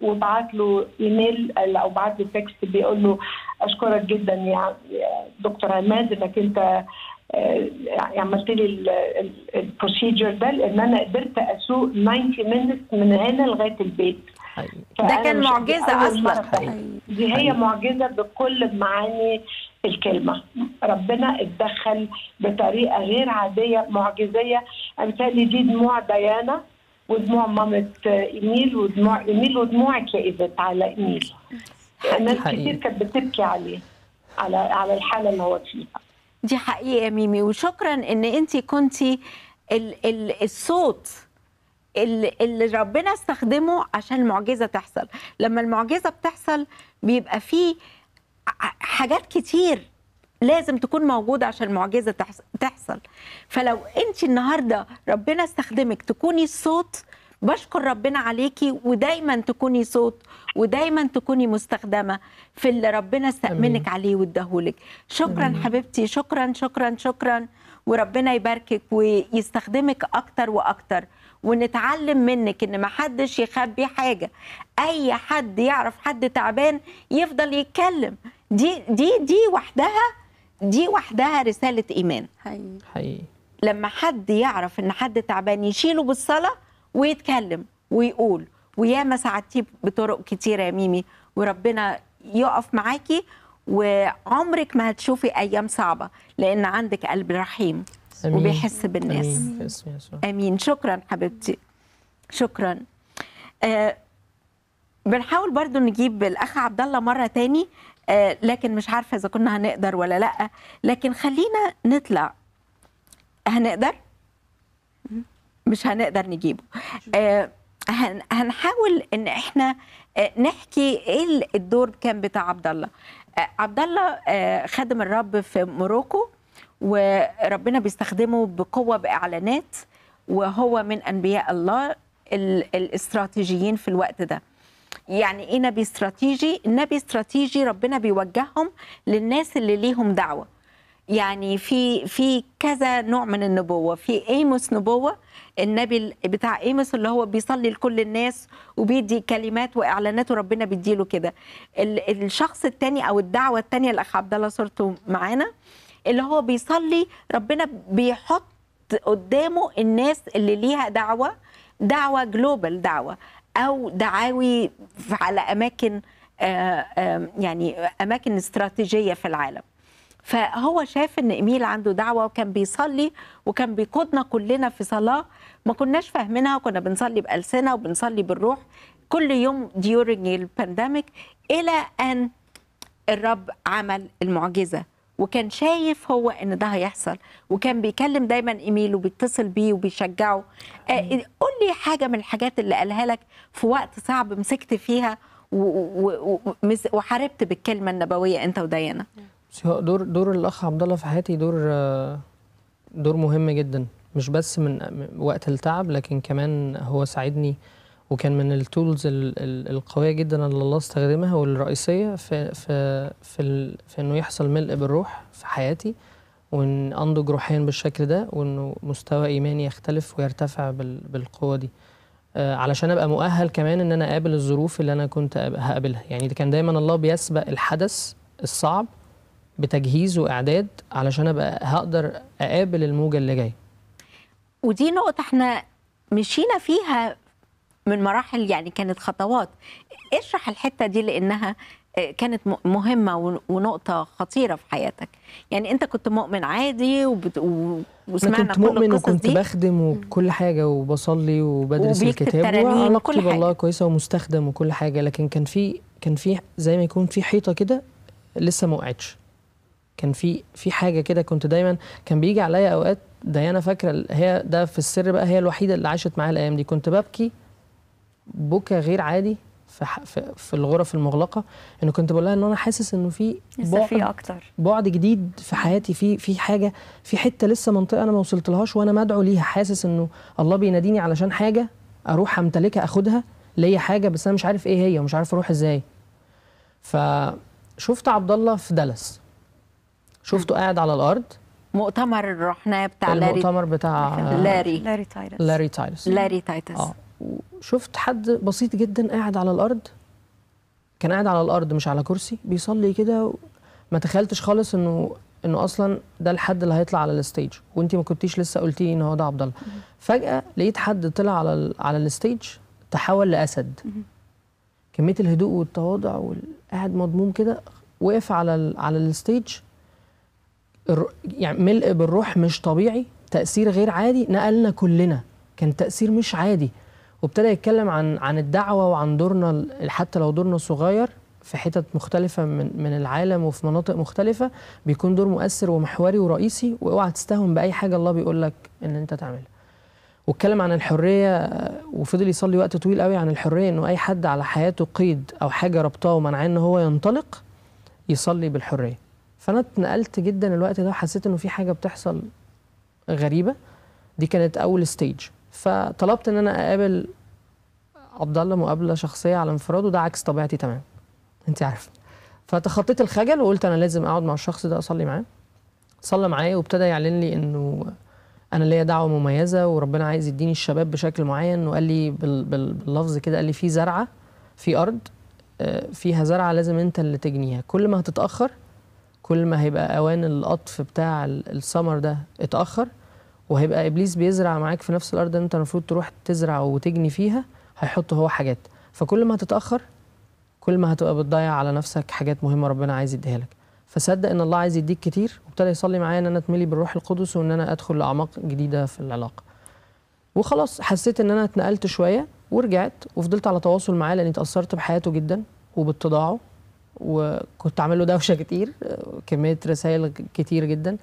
وبعت له ايميل او بعت له تكست بيقول له اشكرك جدا يا دكتور عماد انك انت آه، عملت لي البروسيجر ده لان انا قدرت اسوق 90 مينتس من هنا لغايه البيت ده كان معجزه اصلا دي هي معجزه بكل معاني الكلمه ربنا اتدخل بطريقه غير عاديه معجزيه امثال دي دموع ديانه ودموع مامة إيميل ودموع إيميل ودموعك يا على إيميل ناس كتير كانت بتبكي عليه على على الحالة اللي هو فيها دي حقيقة ميمي وشكرا إن أنت كنتي ال ال الصوت اللي ربنا استخدمه عشان المعجزه تحصل لما المعجزه بتحصل بيبقى فيه حاجات كتير لازم تكون موجودة عشان المعجزة تحصل فلو أنت النهاردة ربنا استخدمك تكوني الصوت بشكر ربنا عليكي ودايما تكوني صوت ودايما تكوني مستخدمه في اللي ربنا استأمنك عليه واداهولك شكرا أمين. حبيبتي شكرا شكرا شكرا وربنا يباركك ويستخدمك اكتر واكتر ونتعلم منك ان ما حدش يخبي حاجه اي حد يعرف حد تعبان يفضل يتكلم دي دي دي وحدها دي وحدها رساله ايمان حقيقي حقيقي لما حد يعرف ان حد تعبان يشيله بالصلاه ويتكلم ويقول وياما ساعدتيه بطرق كتيره يا ميمي وربنا يقف معاكي وعمرك ما هتشوفي ايام صعبه لان عندك قلب رحيم أمين. وبيحس بالناس امين, أمين. شكرا حبيبتي شكرا آه بنحاول برضو نجيب الاخ عبد الله مره تاني آه، لكن مش عارفه اذا كنا هنقدر ولا لا لكن خلينا نطلع هنقدر مش هنقدر نجيبه آه، هنحاول ان احنا آه، نحكي ايه الدور كان بتاع عبد الله عبد الله خدم الرب في موروكو وربنا بيستخدمه بقوه باعلانات وهو من انبياء الله الاستراتيجيين في الوقت ده يعني ايه نبي استراتيجي النبي استراتيجي ربنا بيوجههم للناس اللي ليهم دعوه يعني في في كذا نوع من النبوه في ايموس نبوه النبي بتاع ايموس اللي هو بيصلي لكل الناس وبيدي كلمات واعلانات وربنا بيديله كده الشخص الثاني او الدعوه الثانيه الاخ عبد الله صورته معانا اللي هو بيصلي ربنا بيحط قدامه الناس اللي ليها دعوه دعوه جلوبال دعوه او دعاوي على اماكن آه، آه، يعني اماكن استراتيجيه في العالم فهو شاف ان ايميل عنده دعوه وكان بيصلي وكان بيقودنا كلنا في صلاه ما كناش فاهمينها كنا بنصلي بالسنه وبنصلي بالروح كل يوم ديورنج البانديميك الى ان الرب عمل المعجزه وكان شايف هو ان ده هيحصل وكان بيكلم دايما ايميل وبيتصل بيه وبيشجعه آه قول لي حاجه من الحاجات اللي قالها لك في وقت صعب مسكت فيها وحاربت بالكلمه النبويه انت وديانا دور دور الاخ عبد الله في حياتي دور دور مهم جدا مش بس من وقت التعب لكن كمان هو ساعدني وكان من التولز القويه جدا اللي الله استخدمها والرئيسيه في في في, في انه يحصل ملء بالروح في حياتي وان انضج روحيا بالشكل ده وانه مستوى ايماني يختلف ويرتفع بالقوه دي آه، علشان ابقى مؤهل كمان ان انا اقابل الظروف اللي انا كنت هقابلها يعني كان دايما الله بيسبق الحدث الصعب بتجهيز واعداد علشان ابقى هقدر اقابل الموجه اللي جايه ودي نقطه احنا مشينا فيها من مراحل يعني كانت خطوات اشرح الحته دي لانها آه، كانت مهمة ونقطة خطيرة في حياتك يعني أنت كنت مؤمن عادي وبت... و... وسمعنا كنت كل مؤمن وكنت دي. بخدم وكل حاجة وبصلي وبدرس الكتاب وعلاقتي بالله كويسة ومستخدم وكل حاجة لكن كان في كان في زي ما يكون في حيطة كده لسه ما وقعتش كان في في حاجة كده كنت دايما كان بيجي عليا أوقات ديانا فاكرة هي ده في السر بقى هي الوحيدة اللي عاشت معايا الأيام دي كنت ببكي بكى غير عادي في, في الغرف المغلقه انا كنت بقول لها ان انا حاسس انه في بعد في اكتر بعد جديد في حياتي في في حاجه في حته لسه منطقه انا ما وصلتلهاش وانا مدعو ليها حاسس انه الله بيناديني علشان حاجه اروح امتلكها اخدها ليا حاجه بس انا مش عارف ايه هي ومش عارف اروح ازاي فشفت عبد الله في دلس شفته قاعد على الارض مؤتمر رحناه بتاع لاري المؤتمر بتاع لاري لاري تايلس لاري تايلس لاري تايلس اه وشفت حد بسيط جدا قاعد على الارض كان قاعد على الارض مش على كرسي بيصلي كده ما تخيلتش خالص انه انه اصلا ده الحد اللي هيطلع على الستيج وانت ما كنتيش لسه قلتي ان هو ده عبد الله فجاه لقيت حد طلع على الـ على الستيج تحول لاسد كميه الهدوء والتواضع والقاعد مضموم كده وقف على الـ على الستيج يعني ملء بالروح مش طبيعي تاثير غير عادي نقلنا كلنا كان تاثير مش عادي وابتدى يتكلم عن عن الدعوه وعن دورنا حتى لو دورنا صغير في حتت مختلفة من من العالم وفي مناطق مختلفة بيكون دور مؤثر ومحوري ورئيسي واوعى تستهون بأي حاجة الله بيقول لك إن أنت تعملها. واتكلم عن الحرية وفضل يصلي وقت طويل قوي عن الحرية إنه أي حد على حياته قيد أو حاجة ربطاه ومنعاه إن هو ينطلق يصلي بالحرية. فأنا اتنقلت جدا الوقت ده وحسيت إنه في حاجة بتحصل غريبة دي كانت أول ستيج فطلبت ان انا اقابل عبد الله مقابله شخصيه على انفراد وده عكس طبيعتي تمام انت عارف فتخطيت الخجل وقلت انا لازم اقعد مع الشخص ده اصلي معاه صلى معايا وابتدى يعلن لي انه انا ليا دعوه مميزه وربنا عايز يديني الشباب بشكل معين وقال لي باللفظ كده قال لي في زرعه في ارض آه، فيها زرعه لازم انت اللي تجنيها كل ما هتتاخر كل ما هيبقى اوان القطف بتاع السمر ده اتاخر وهيبقى ابليس بيزرع معاك في نفس الارض اللي انت المفروض تروح تزرع وتجني فيها هيحط هو حاجات فكل ما هتتاخر كل ما هتبقى بتضيع على نفسك حاجات مهمه ربنا عايز يديها لك فصدق ان الله عايز يديك كتير وابتدى يصلي معايا ان انا اتملي بالروح القدس وان انا ادخل لاعماق جديده في العلاقه وخلاص حسيت ان انا اتنقلت شويه ورجعت وفضلت على تواصل معاه لاني اتاثرت بحياته جدا وبتضاعه وكنت عامل له دوشه كتير كميه رسائل كتير جدا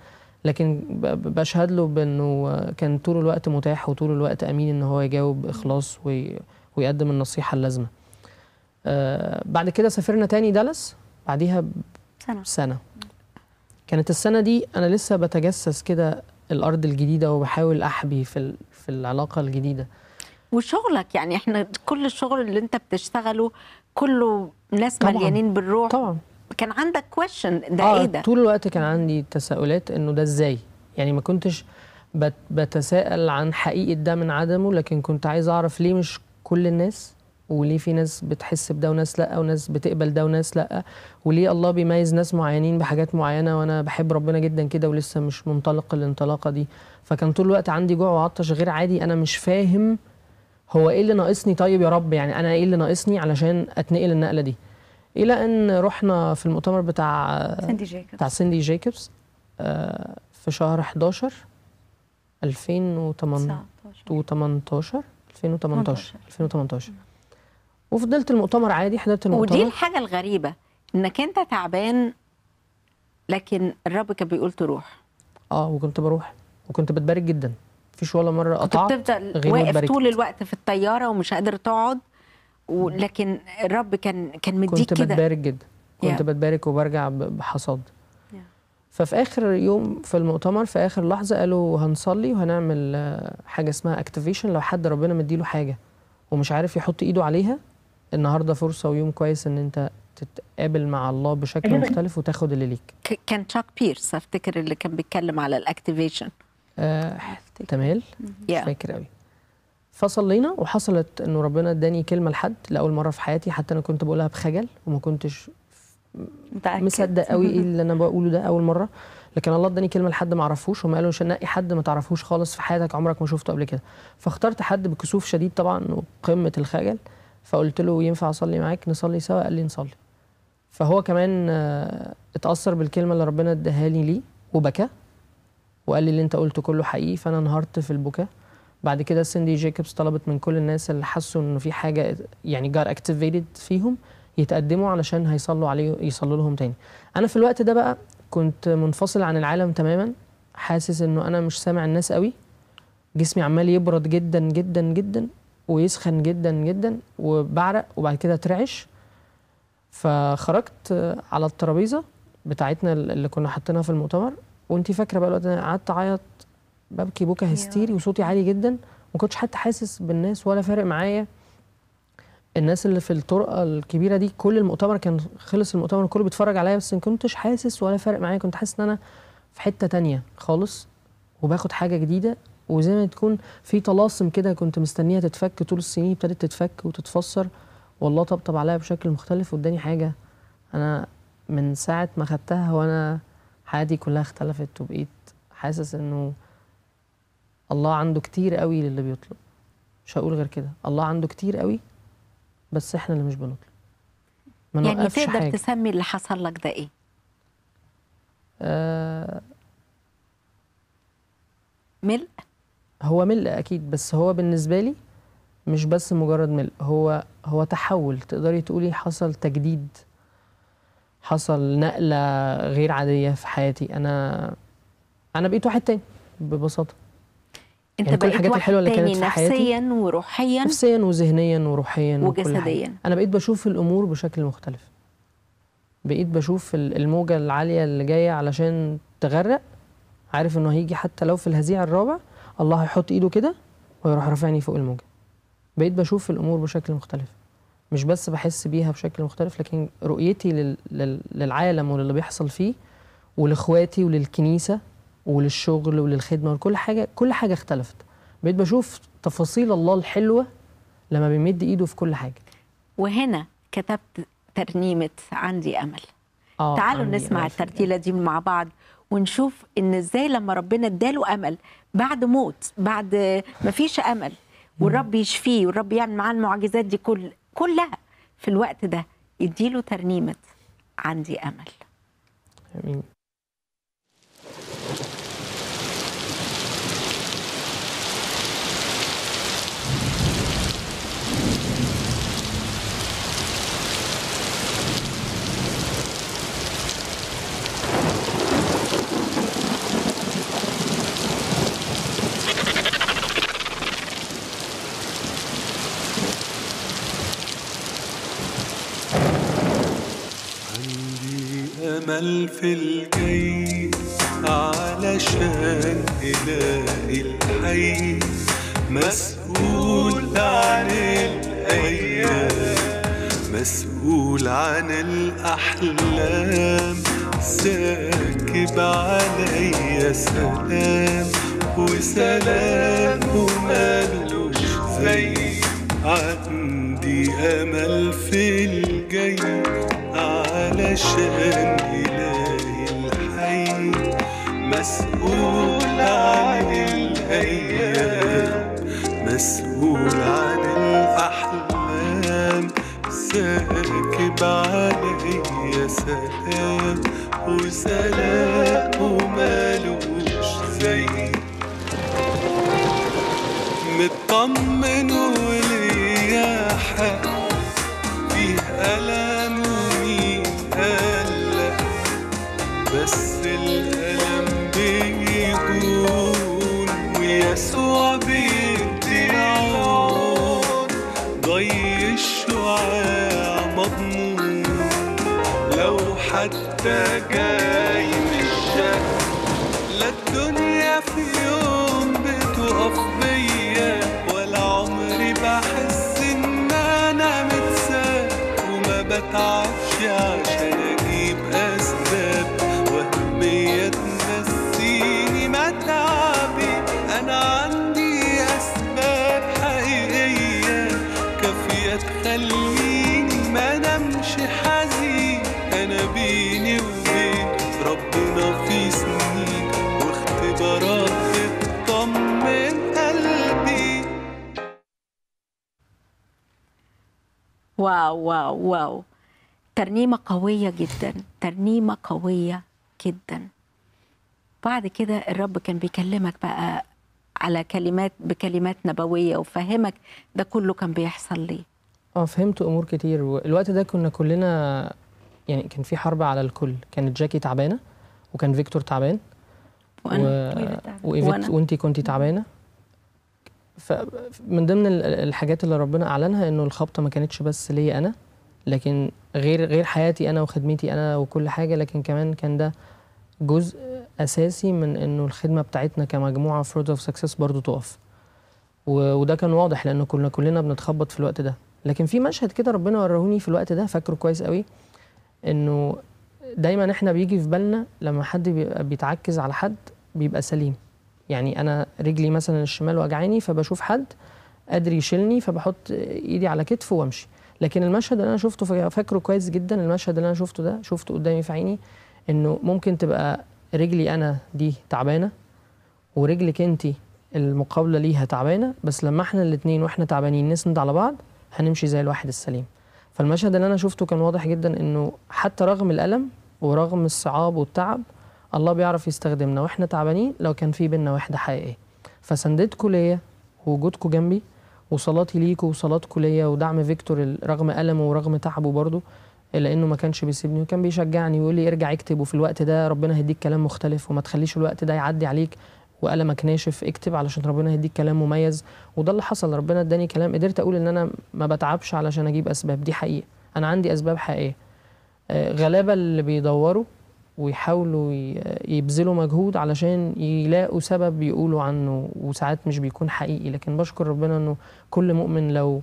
لكن بشهد له بانه كان طول الوقت متاح وطول الوقت امين ان هو يجاوب باخلاص ويقدم النصيحه اللازمه آه، بعد كده سافرنا تاني دالاس بعديها سنه سنه كانت السنه دي انا لسه بتجسس كده الارض الجديده وبحاول احبي في في العلاقه الجديده وشغلك يعني احنا كل الشغل اللي انت بتشتغله كله ناس مليانين بالروح طبعا كان عندك كويشن ده آه ايه ده طول الوقت كان عندي تساؤلات انه ده ازاي يعني ما كنتش بتساءل عن حقيقه ده من عدمه لكن كنت عايز اعرف ليه مش كل الناس وليه في ناس بتحس بده وناس لا وناس بتقبل ده وناس لا وليه الله بيميز ناس معينين بحاجات معينه وانا بحب ربنا جدا كده ولسه مش منطلق الانطلاقه دي فكان طول الوقت عندي جوع وعطش غير عادي انا مش فاهم هو ايه اللي ناقصني طيب يا رب يعني انا ايه اللي ناقصني علشان اتنقل النقله دي الى ان رحنا في المؤتمر بتاع سندي جايكبس بتاع سندي جايكبس آه، في شهر 11 2018 2018 2018 2018 وفضلت المؤتمر عادي حضرت المؤتمر ودي الحاجه الغريبه انك انت تعبان لكن الرب كان بيقول تروح اه وكنت بروح وكنت بتبارك جدا مفيش ولا مره قطعت كنت بتفضل واقف طول الوقت في الطياره ومش قادر تقعد ولكن الرب كان كان مديك كنت بتبارك جدا كنت yeah. بتبارك وبرجع بحصاد ففي اخر يوم في المؤتمر في اخر لحظه قالوا هنصلي وهنعمل آه، حاجه اسمها اكتيفيشن لو حد ربنا مديله حاجه ومش عارف يحط ايده عليها النهارده فرصه ويوم كويس ان انت تتقابل مع الله بشكل أيوة. مختلف وتاخد اللي ليك كان تشاك بيرس افتكر اللي كان بيتكلم على الاكتيفيشن احتمال آه، مش فاكر قوي فصلينا وحصلت انه ربنا اداني كلمه لحد لاول مره في حياتي حتى انا كنت بقولها بخجل وما كنتش متأكد. مصدق قوي ايه اللي انا بقوله ده اول مره لكن الله اداني كلمه لحد ما اعرفوش وما قالوش نقي حد ما تعرفوش خالص في حياتك عمرك ما شفته قبل كده فاخترت حد بكسوف شديد طبعا وقمه الخجل فقلت له ينفع اصلي معاك نصلي سوا قال لي نصلي فهو كمان اتاثر بالكلمه اللي ربنا اداها لي ليه وبكى وقال لي اللي انت قلته كله حقيقي فانا انهارت في البكاء بعد كده سندي جيكوبس طلبت من كل الناس اللي حسوا انه في حاجه يعني جار اكتيفيتد فيهم يتقدموا علشان هيصلوا عليه يصلوا لهم تاني انا في الوقت ده بقى كنت منفصل عن العالم تماما حاسس انه انا مش سامع الناس قوي جسمي عمال يبرد جدا جدا جدا ويسخن جدا جدا وبعرق وبعد كده اترعش فخرجت على الترابيزه بتاعتنا اللي كنا حاطينها في المؤتمر وانت فاكره بقى الوقت قعدت اعيط ببكي بكى هستيري وصوتي عالي جدا ما كنتش حتى حاسس بالناس ولا فارق معايا الناس اللي في الطرقه الكبيره دي كل المؤتمر كان خلص المؤتمر كله بيتفرج عليا بس ما كنتش حاسس ولا فارق معايا كنت حاسس ان انا في حته تانية خالص وباخد حاجه جديده وزي ما تكون في طلاسم كده كنت مستنيها تتفك طول السنين ابتدت تتفك وتتفسر والله طبطب عليا بشكل مختلف واداني حاجه انا من ساعه ما خدتها وانا حياتي كلها اختلفت وبقيت حاسس انه الله عنده كتير قوي للي بيطلب مش هقول غير كده الله عنده كتير قوي بس احنا اللي مش بنطلب ما يعني تقدر حاجة. تسمي اللي حصل لك ده ايه آه ملء هو ملء اكيد بس هو بالنسبه لي مش بس مجرد ملء هو هو تحول تقدري تقولي حصل تجديد حصل نقله غير عاديه في حياتي انا انا بقيت واحد تاني ببساطه يعني انت يعني كل الحاجات الحلوه اللي كانت في حياتي نفسيا وروحيا نفسيا وذهنيا وروحيا وجسديا انا بقيت بشوف الامور بشكل مختلف بقيت بشوف الموجه العاليه اللي جايه علشان تغرق عارف انه هيجي حتى لو في الهزيع الرابع الله هيحط ايده كده ويروح رافعني فوق الموجه بقيت بشوف الامور بشكل مختلف مش بس بحس بيها بشكل مختلف لكن رؤيتي للعالم وللي بيحصل فيه ولاخواتي وللكنيسه وللشغل وللخدمه ولكل حاجه كل حاجه اختلفت بقيت بشوف تفاصيل الله الحلوه لما بيمد ايده في كل حاجه وهنا كتبت ترنيمه عندي امل آه تعالوا نسمع الترتيله دي مع بعض ونشوف ان ازاي لما ربنا اداله امل بعد موت بعد ما فيش امل والرب يشفيه والرب يعمل يعني معاه المعجزات دي كل كلها في الوقت ده يديله ترنيمه عندي امل امين امل في الجي علشان الاقي الحي مسؤول عن الايام مسؤول عن الاحلام ساكب عليا سلام وسلام ومالوش زي عندي امل في الجيش عشان يلاقي الحي مسؤول عن الأيام مسؤول عن الأحلام ساكب عليا سلام وسلامه مالوش زي مطمن sugar. واو واو واو ترنيمة قوية جدا ترنيمة قوية جدا بعد كده الرب كان بيكلمك بقى على كلمات بكلمات نبوية وفهمك ده كله كان بيحصل ليه اه فهمت امور كتير والوقت ده كنا كلنا يعني كان في حرب على الكل كانت جاكي تعبانه وكان فيكتور تعبان وانا و... وإيفت... وانت كنت تعبانه فمن ضمن الحاجات اللي ربنا اعلنها انه الخبطه ما كانتش بس ليا انا لكن غير غير حياتي انا وخدمتي انا وكل حاجه لكن كمان كان ده جزء اساسي من انه الخدمه بتاعتنا كمجموعه فرود اوف سكسس برضه تقف وده كان واضح لانه كنا كلنا بنتخبط في الوقت ده لكن في مشهد كده ربنا ورهوني في الوقت ده فاكره كويس قوي انه دايما احنا بيجي في بالنا لما حد بيبقى بيتعكز على حد بيبقى سليم يعني انا رجلي مثلا الشمال وجعاني فبشوف حد قادر يشيلني فبحط ايدي على كتفه وامشي لكن المشهد اللي انا شفته فاكره كويس جدا المشهد اللي انا شفته ده شفته قدامي في عيني انه ممكن تبقى رجلي انا دي تعبانه ورجلك انت المقابله ليها تعبانه بس لما احنا الاثنين واحنا تعبانين نسند على بعض هنمشي زي الواحد السليم فالمشهد اللي انا شفته كان واضح جدا انه حتى رغم الالم ورغم الصعاب والتعب الله بيعرف يستخدمنا واحنا تعبانين لو كان في بينا وحده حقيقيه فسندتكم ليا ووجودكم جنبي وصلاتي ليكوا وصلاتكم ليا ودعم فيكتور رغم ألمه ورغم تعبه برضه لانه ما كانش بيسيبني وكان بيشجعني ويقول لي ارجع اكتب وفي الوقت ده ربنا هيديك كلام مختلف وما تخليش الوقت ده يعدي عليك وقلمك ناشف اكتب علشان ربنا هيديك كلام مميز وده اللي حصل ربنا اداني كلام قدرت اقول ان انا ما بتعبش علشان اجيب اسباب دي حقيقه انا عندي اسباب حقيقيه آه، غلابه اللي بيدوروا ويحاولوا يبذلوا مجهود علشان يلاقوا سبب يقولوا عنه وساعات مش بيكون حقيقي لكن بشكر ربنا انه كل مؤمن لو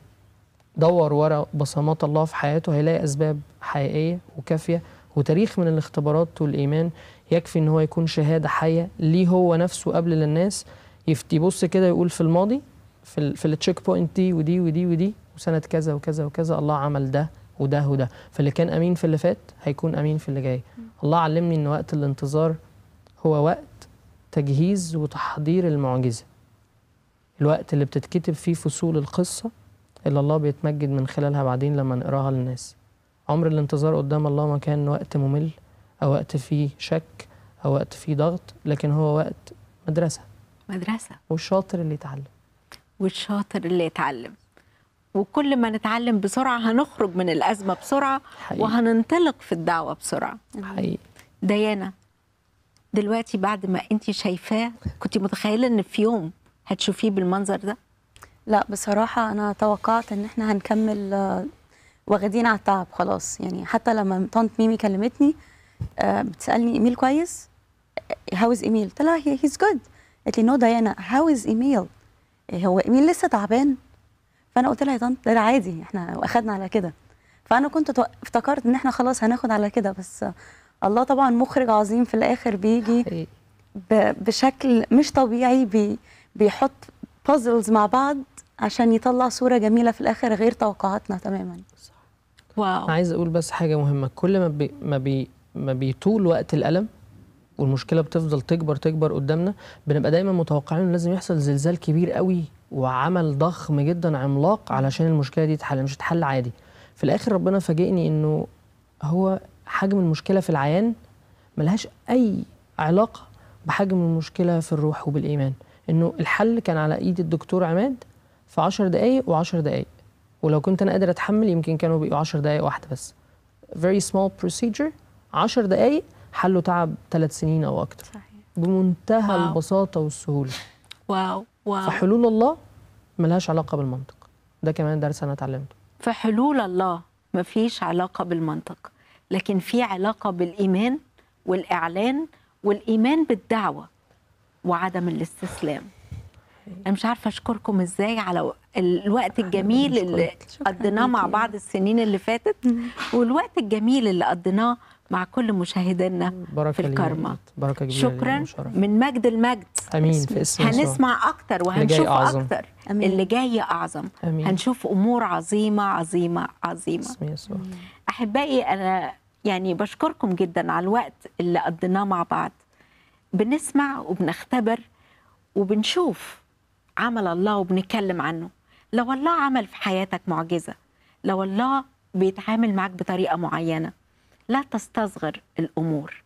دور ورا بصمات الله في حياته هيلاقي اسباب حقيقيه وكافيه وتاريخ من الاختبارات والايمان يكفي ان هو يكون شهاده حيه ليه هو نفسه قبل للناس يفتي يبص كده يقول في الماضي في, في التشيك بوينت دي ودي ودي ودي وسنه كذا وكذا وكذا الله عمل ده وده وده فاللي كان امين في اللي فات هيكون امين في اللي جاي الله علمني ان وقت الانتظار هو وقت تجهيز وتحضير المعجزه الوقت اللي بتتكتب فيه فصول القصه اللي الله بيتمجد من خلالها بعدين لما نقراها للناس عمر الانتظار قدام الله ما كان وقت ممل او وقت فيه شك او وقت فيه ضغط لكن هو وقت مدرسه مدرسه والشاطر اللي يتعلم والشاطر اللي يتعلم وكل ما نتعلم بسرعة هنخرج من الأزمة بسرعة حقيقي. وهننطلق في الدعوة بسرعة حقيقي. ديانا دلوقتي بعد ما أنت شايفاه كنت متخيلة أن في يوم هتشوفيه بالمنظر ده؟ لا بصراحة أنا توقعت أن احنا هنكمل آه، واخدين على التعب خلاص يعني حتى لما طنط ميمي كلمتني آه، بتسالني ايميل كويس هاو آه، از ايميل قلت لها هيز جود قالت لي نو ديانا هاو از ايميل هو ايميل لسه تعبان فانا قلت لها يا طنط ده عادي احنا واخدنا على كده فانا كنت افتكرت ان احنا خلاص هناخد على كده بس الله طبعا مخرج عظيم في الاخر بيجي بشكل مش طبيعي بي بيحط بازلز مع بعض عشان يطلع صوره جميله في الاخر غير توقعاتنا تماما صح. واو عايز اقول بس حاجه مهمه كل ما بي ما بي ما بيطول وقت الالم والمشكله بتفضل تكبر تكبر قدامنا بنبقى دايما متوقعين لازم يحصل زلزال كبير قوي وعمل ضخم جدا عملاق علشان المشكله دي تتحل مش تتحل عادي في الاخر ربنا فاجئني انه هو حجم المشكله في العيان ملهاش اي علاقه بحجم المشكله في الروح وبالايمان انه الحل كان على ايد الدكتور عماد في 10 دقائق و10 دقائق ولو كنت انا قادر اتحمل يمكن كانوا بيبقوا 10 دقائق واحده بس very small procedure 10 دقائق حلوا تعب 3 سنين او اكتر صحيح. بمنتهى واو. البساطه والسهوله واو واو. فحلول الله ملهاش علاقه بالمنطق ده كمان درس انا اتعلمته فحلول الله مفيش علاقه بالمنطق لكن في علاقه بالايمان والاعلان والايمان بالدعوه وعدم الاستسلام انا مش عارفه اشكركم ازاي على الوقت الجميل اللي قضيناه مع بعض السنين اللي فاتت والوقت الجميل اللي قضيناه مع كل مشاهدينا في الكرمة بركة كبيرة شكرا من مجد المجد أمين في اسم هنسمع أكتر وهنشوف أكتر أمين. اللي جاي أعظم أمين. هنشوف أمور عظيمة عظيمة عظيمة أحبائي أنا يعني بشكركم جدا على الوقت اللي قضيناه مع بعض بنسمع وبنختبر وبنشوف عمل الله وبنتكلم عنه لو الله عمل في حياتك معجزة لو الله بيتعامل معك بطريقة معينة لا تستصغر الامور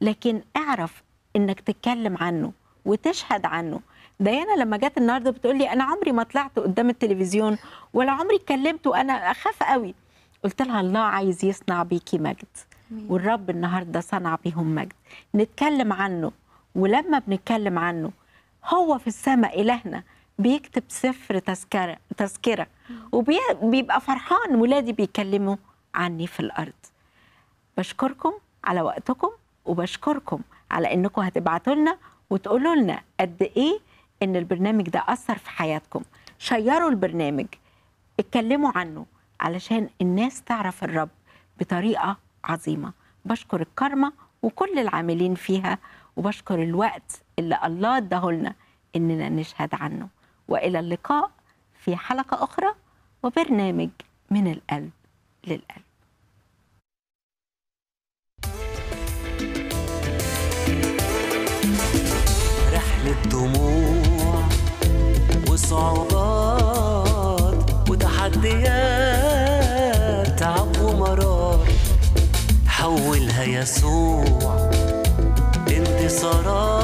لكن اعرف انك تتكلم عنه وتشهد عنه ديانا لما جت النهارده بتقول لي انا عمري ما طلعت قدام التلفزيون ولا عمري اتكلمت وانا اخاف قوي قلت لها الله عايز يصنع بيكي مجد والرب النهارده صنع بيهم مجد نتكلم عنه ولما بنتكلم عنه هو في السماء الهنا بيكتب سفر تذكره تذكره وبيبقى فرحان ولادي بيكلموا عني في الارض بشكركم على وقتكم وبشكركم على انكم هتبعتوا لنا وتقولوا لنا قد ايه ان البرنامج ده اثر في حياتكم شيروا البرنامج اتكلموا عنه علشان الناس تعرف الرب بطريقه عظيمه بشكر الكرمه وكل العاملين فيها وبشكر الوقت اللي الله اداه لنا اننا نشهد عنه والى اللقاء في حلقه اخرى وبرنامج من القلب للقلب للدموع وصعوبات وتحديات تعب ومرار حولها يسوع انتصارات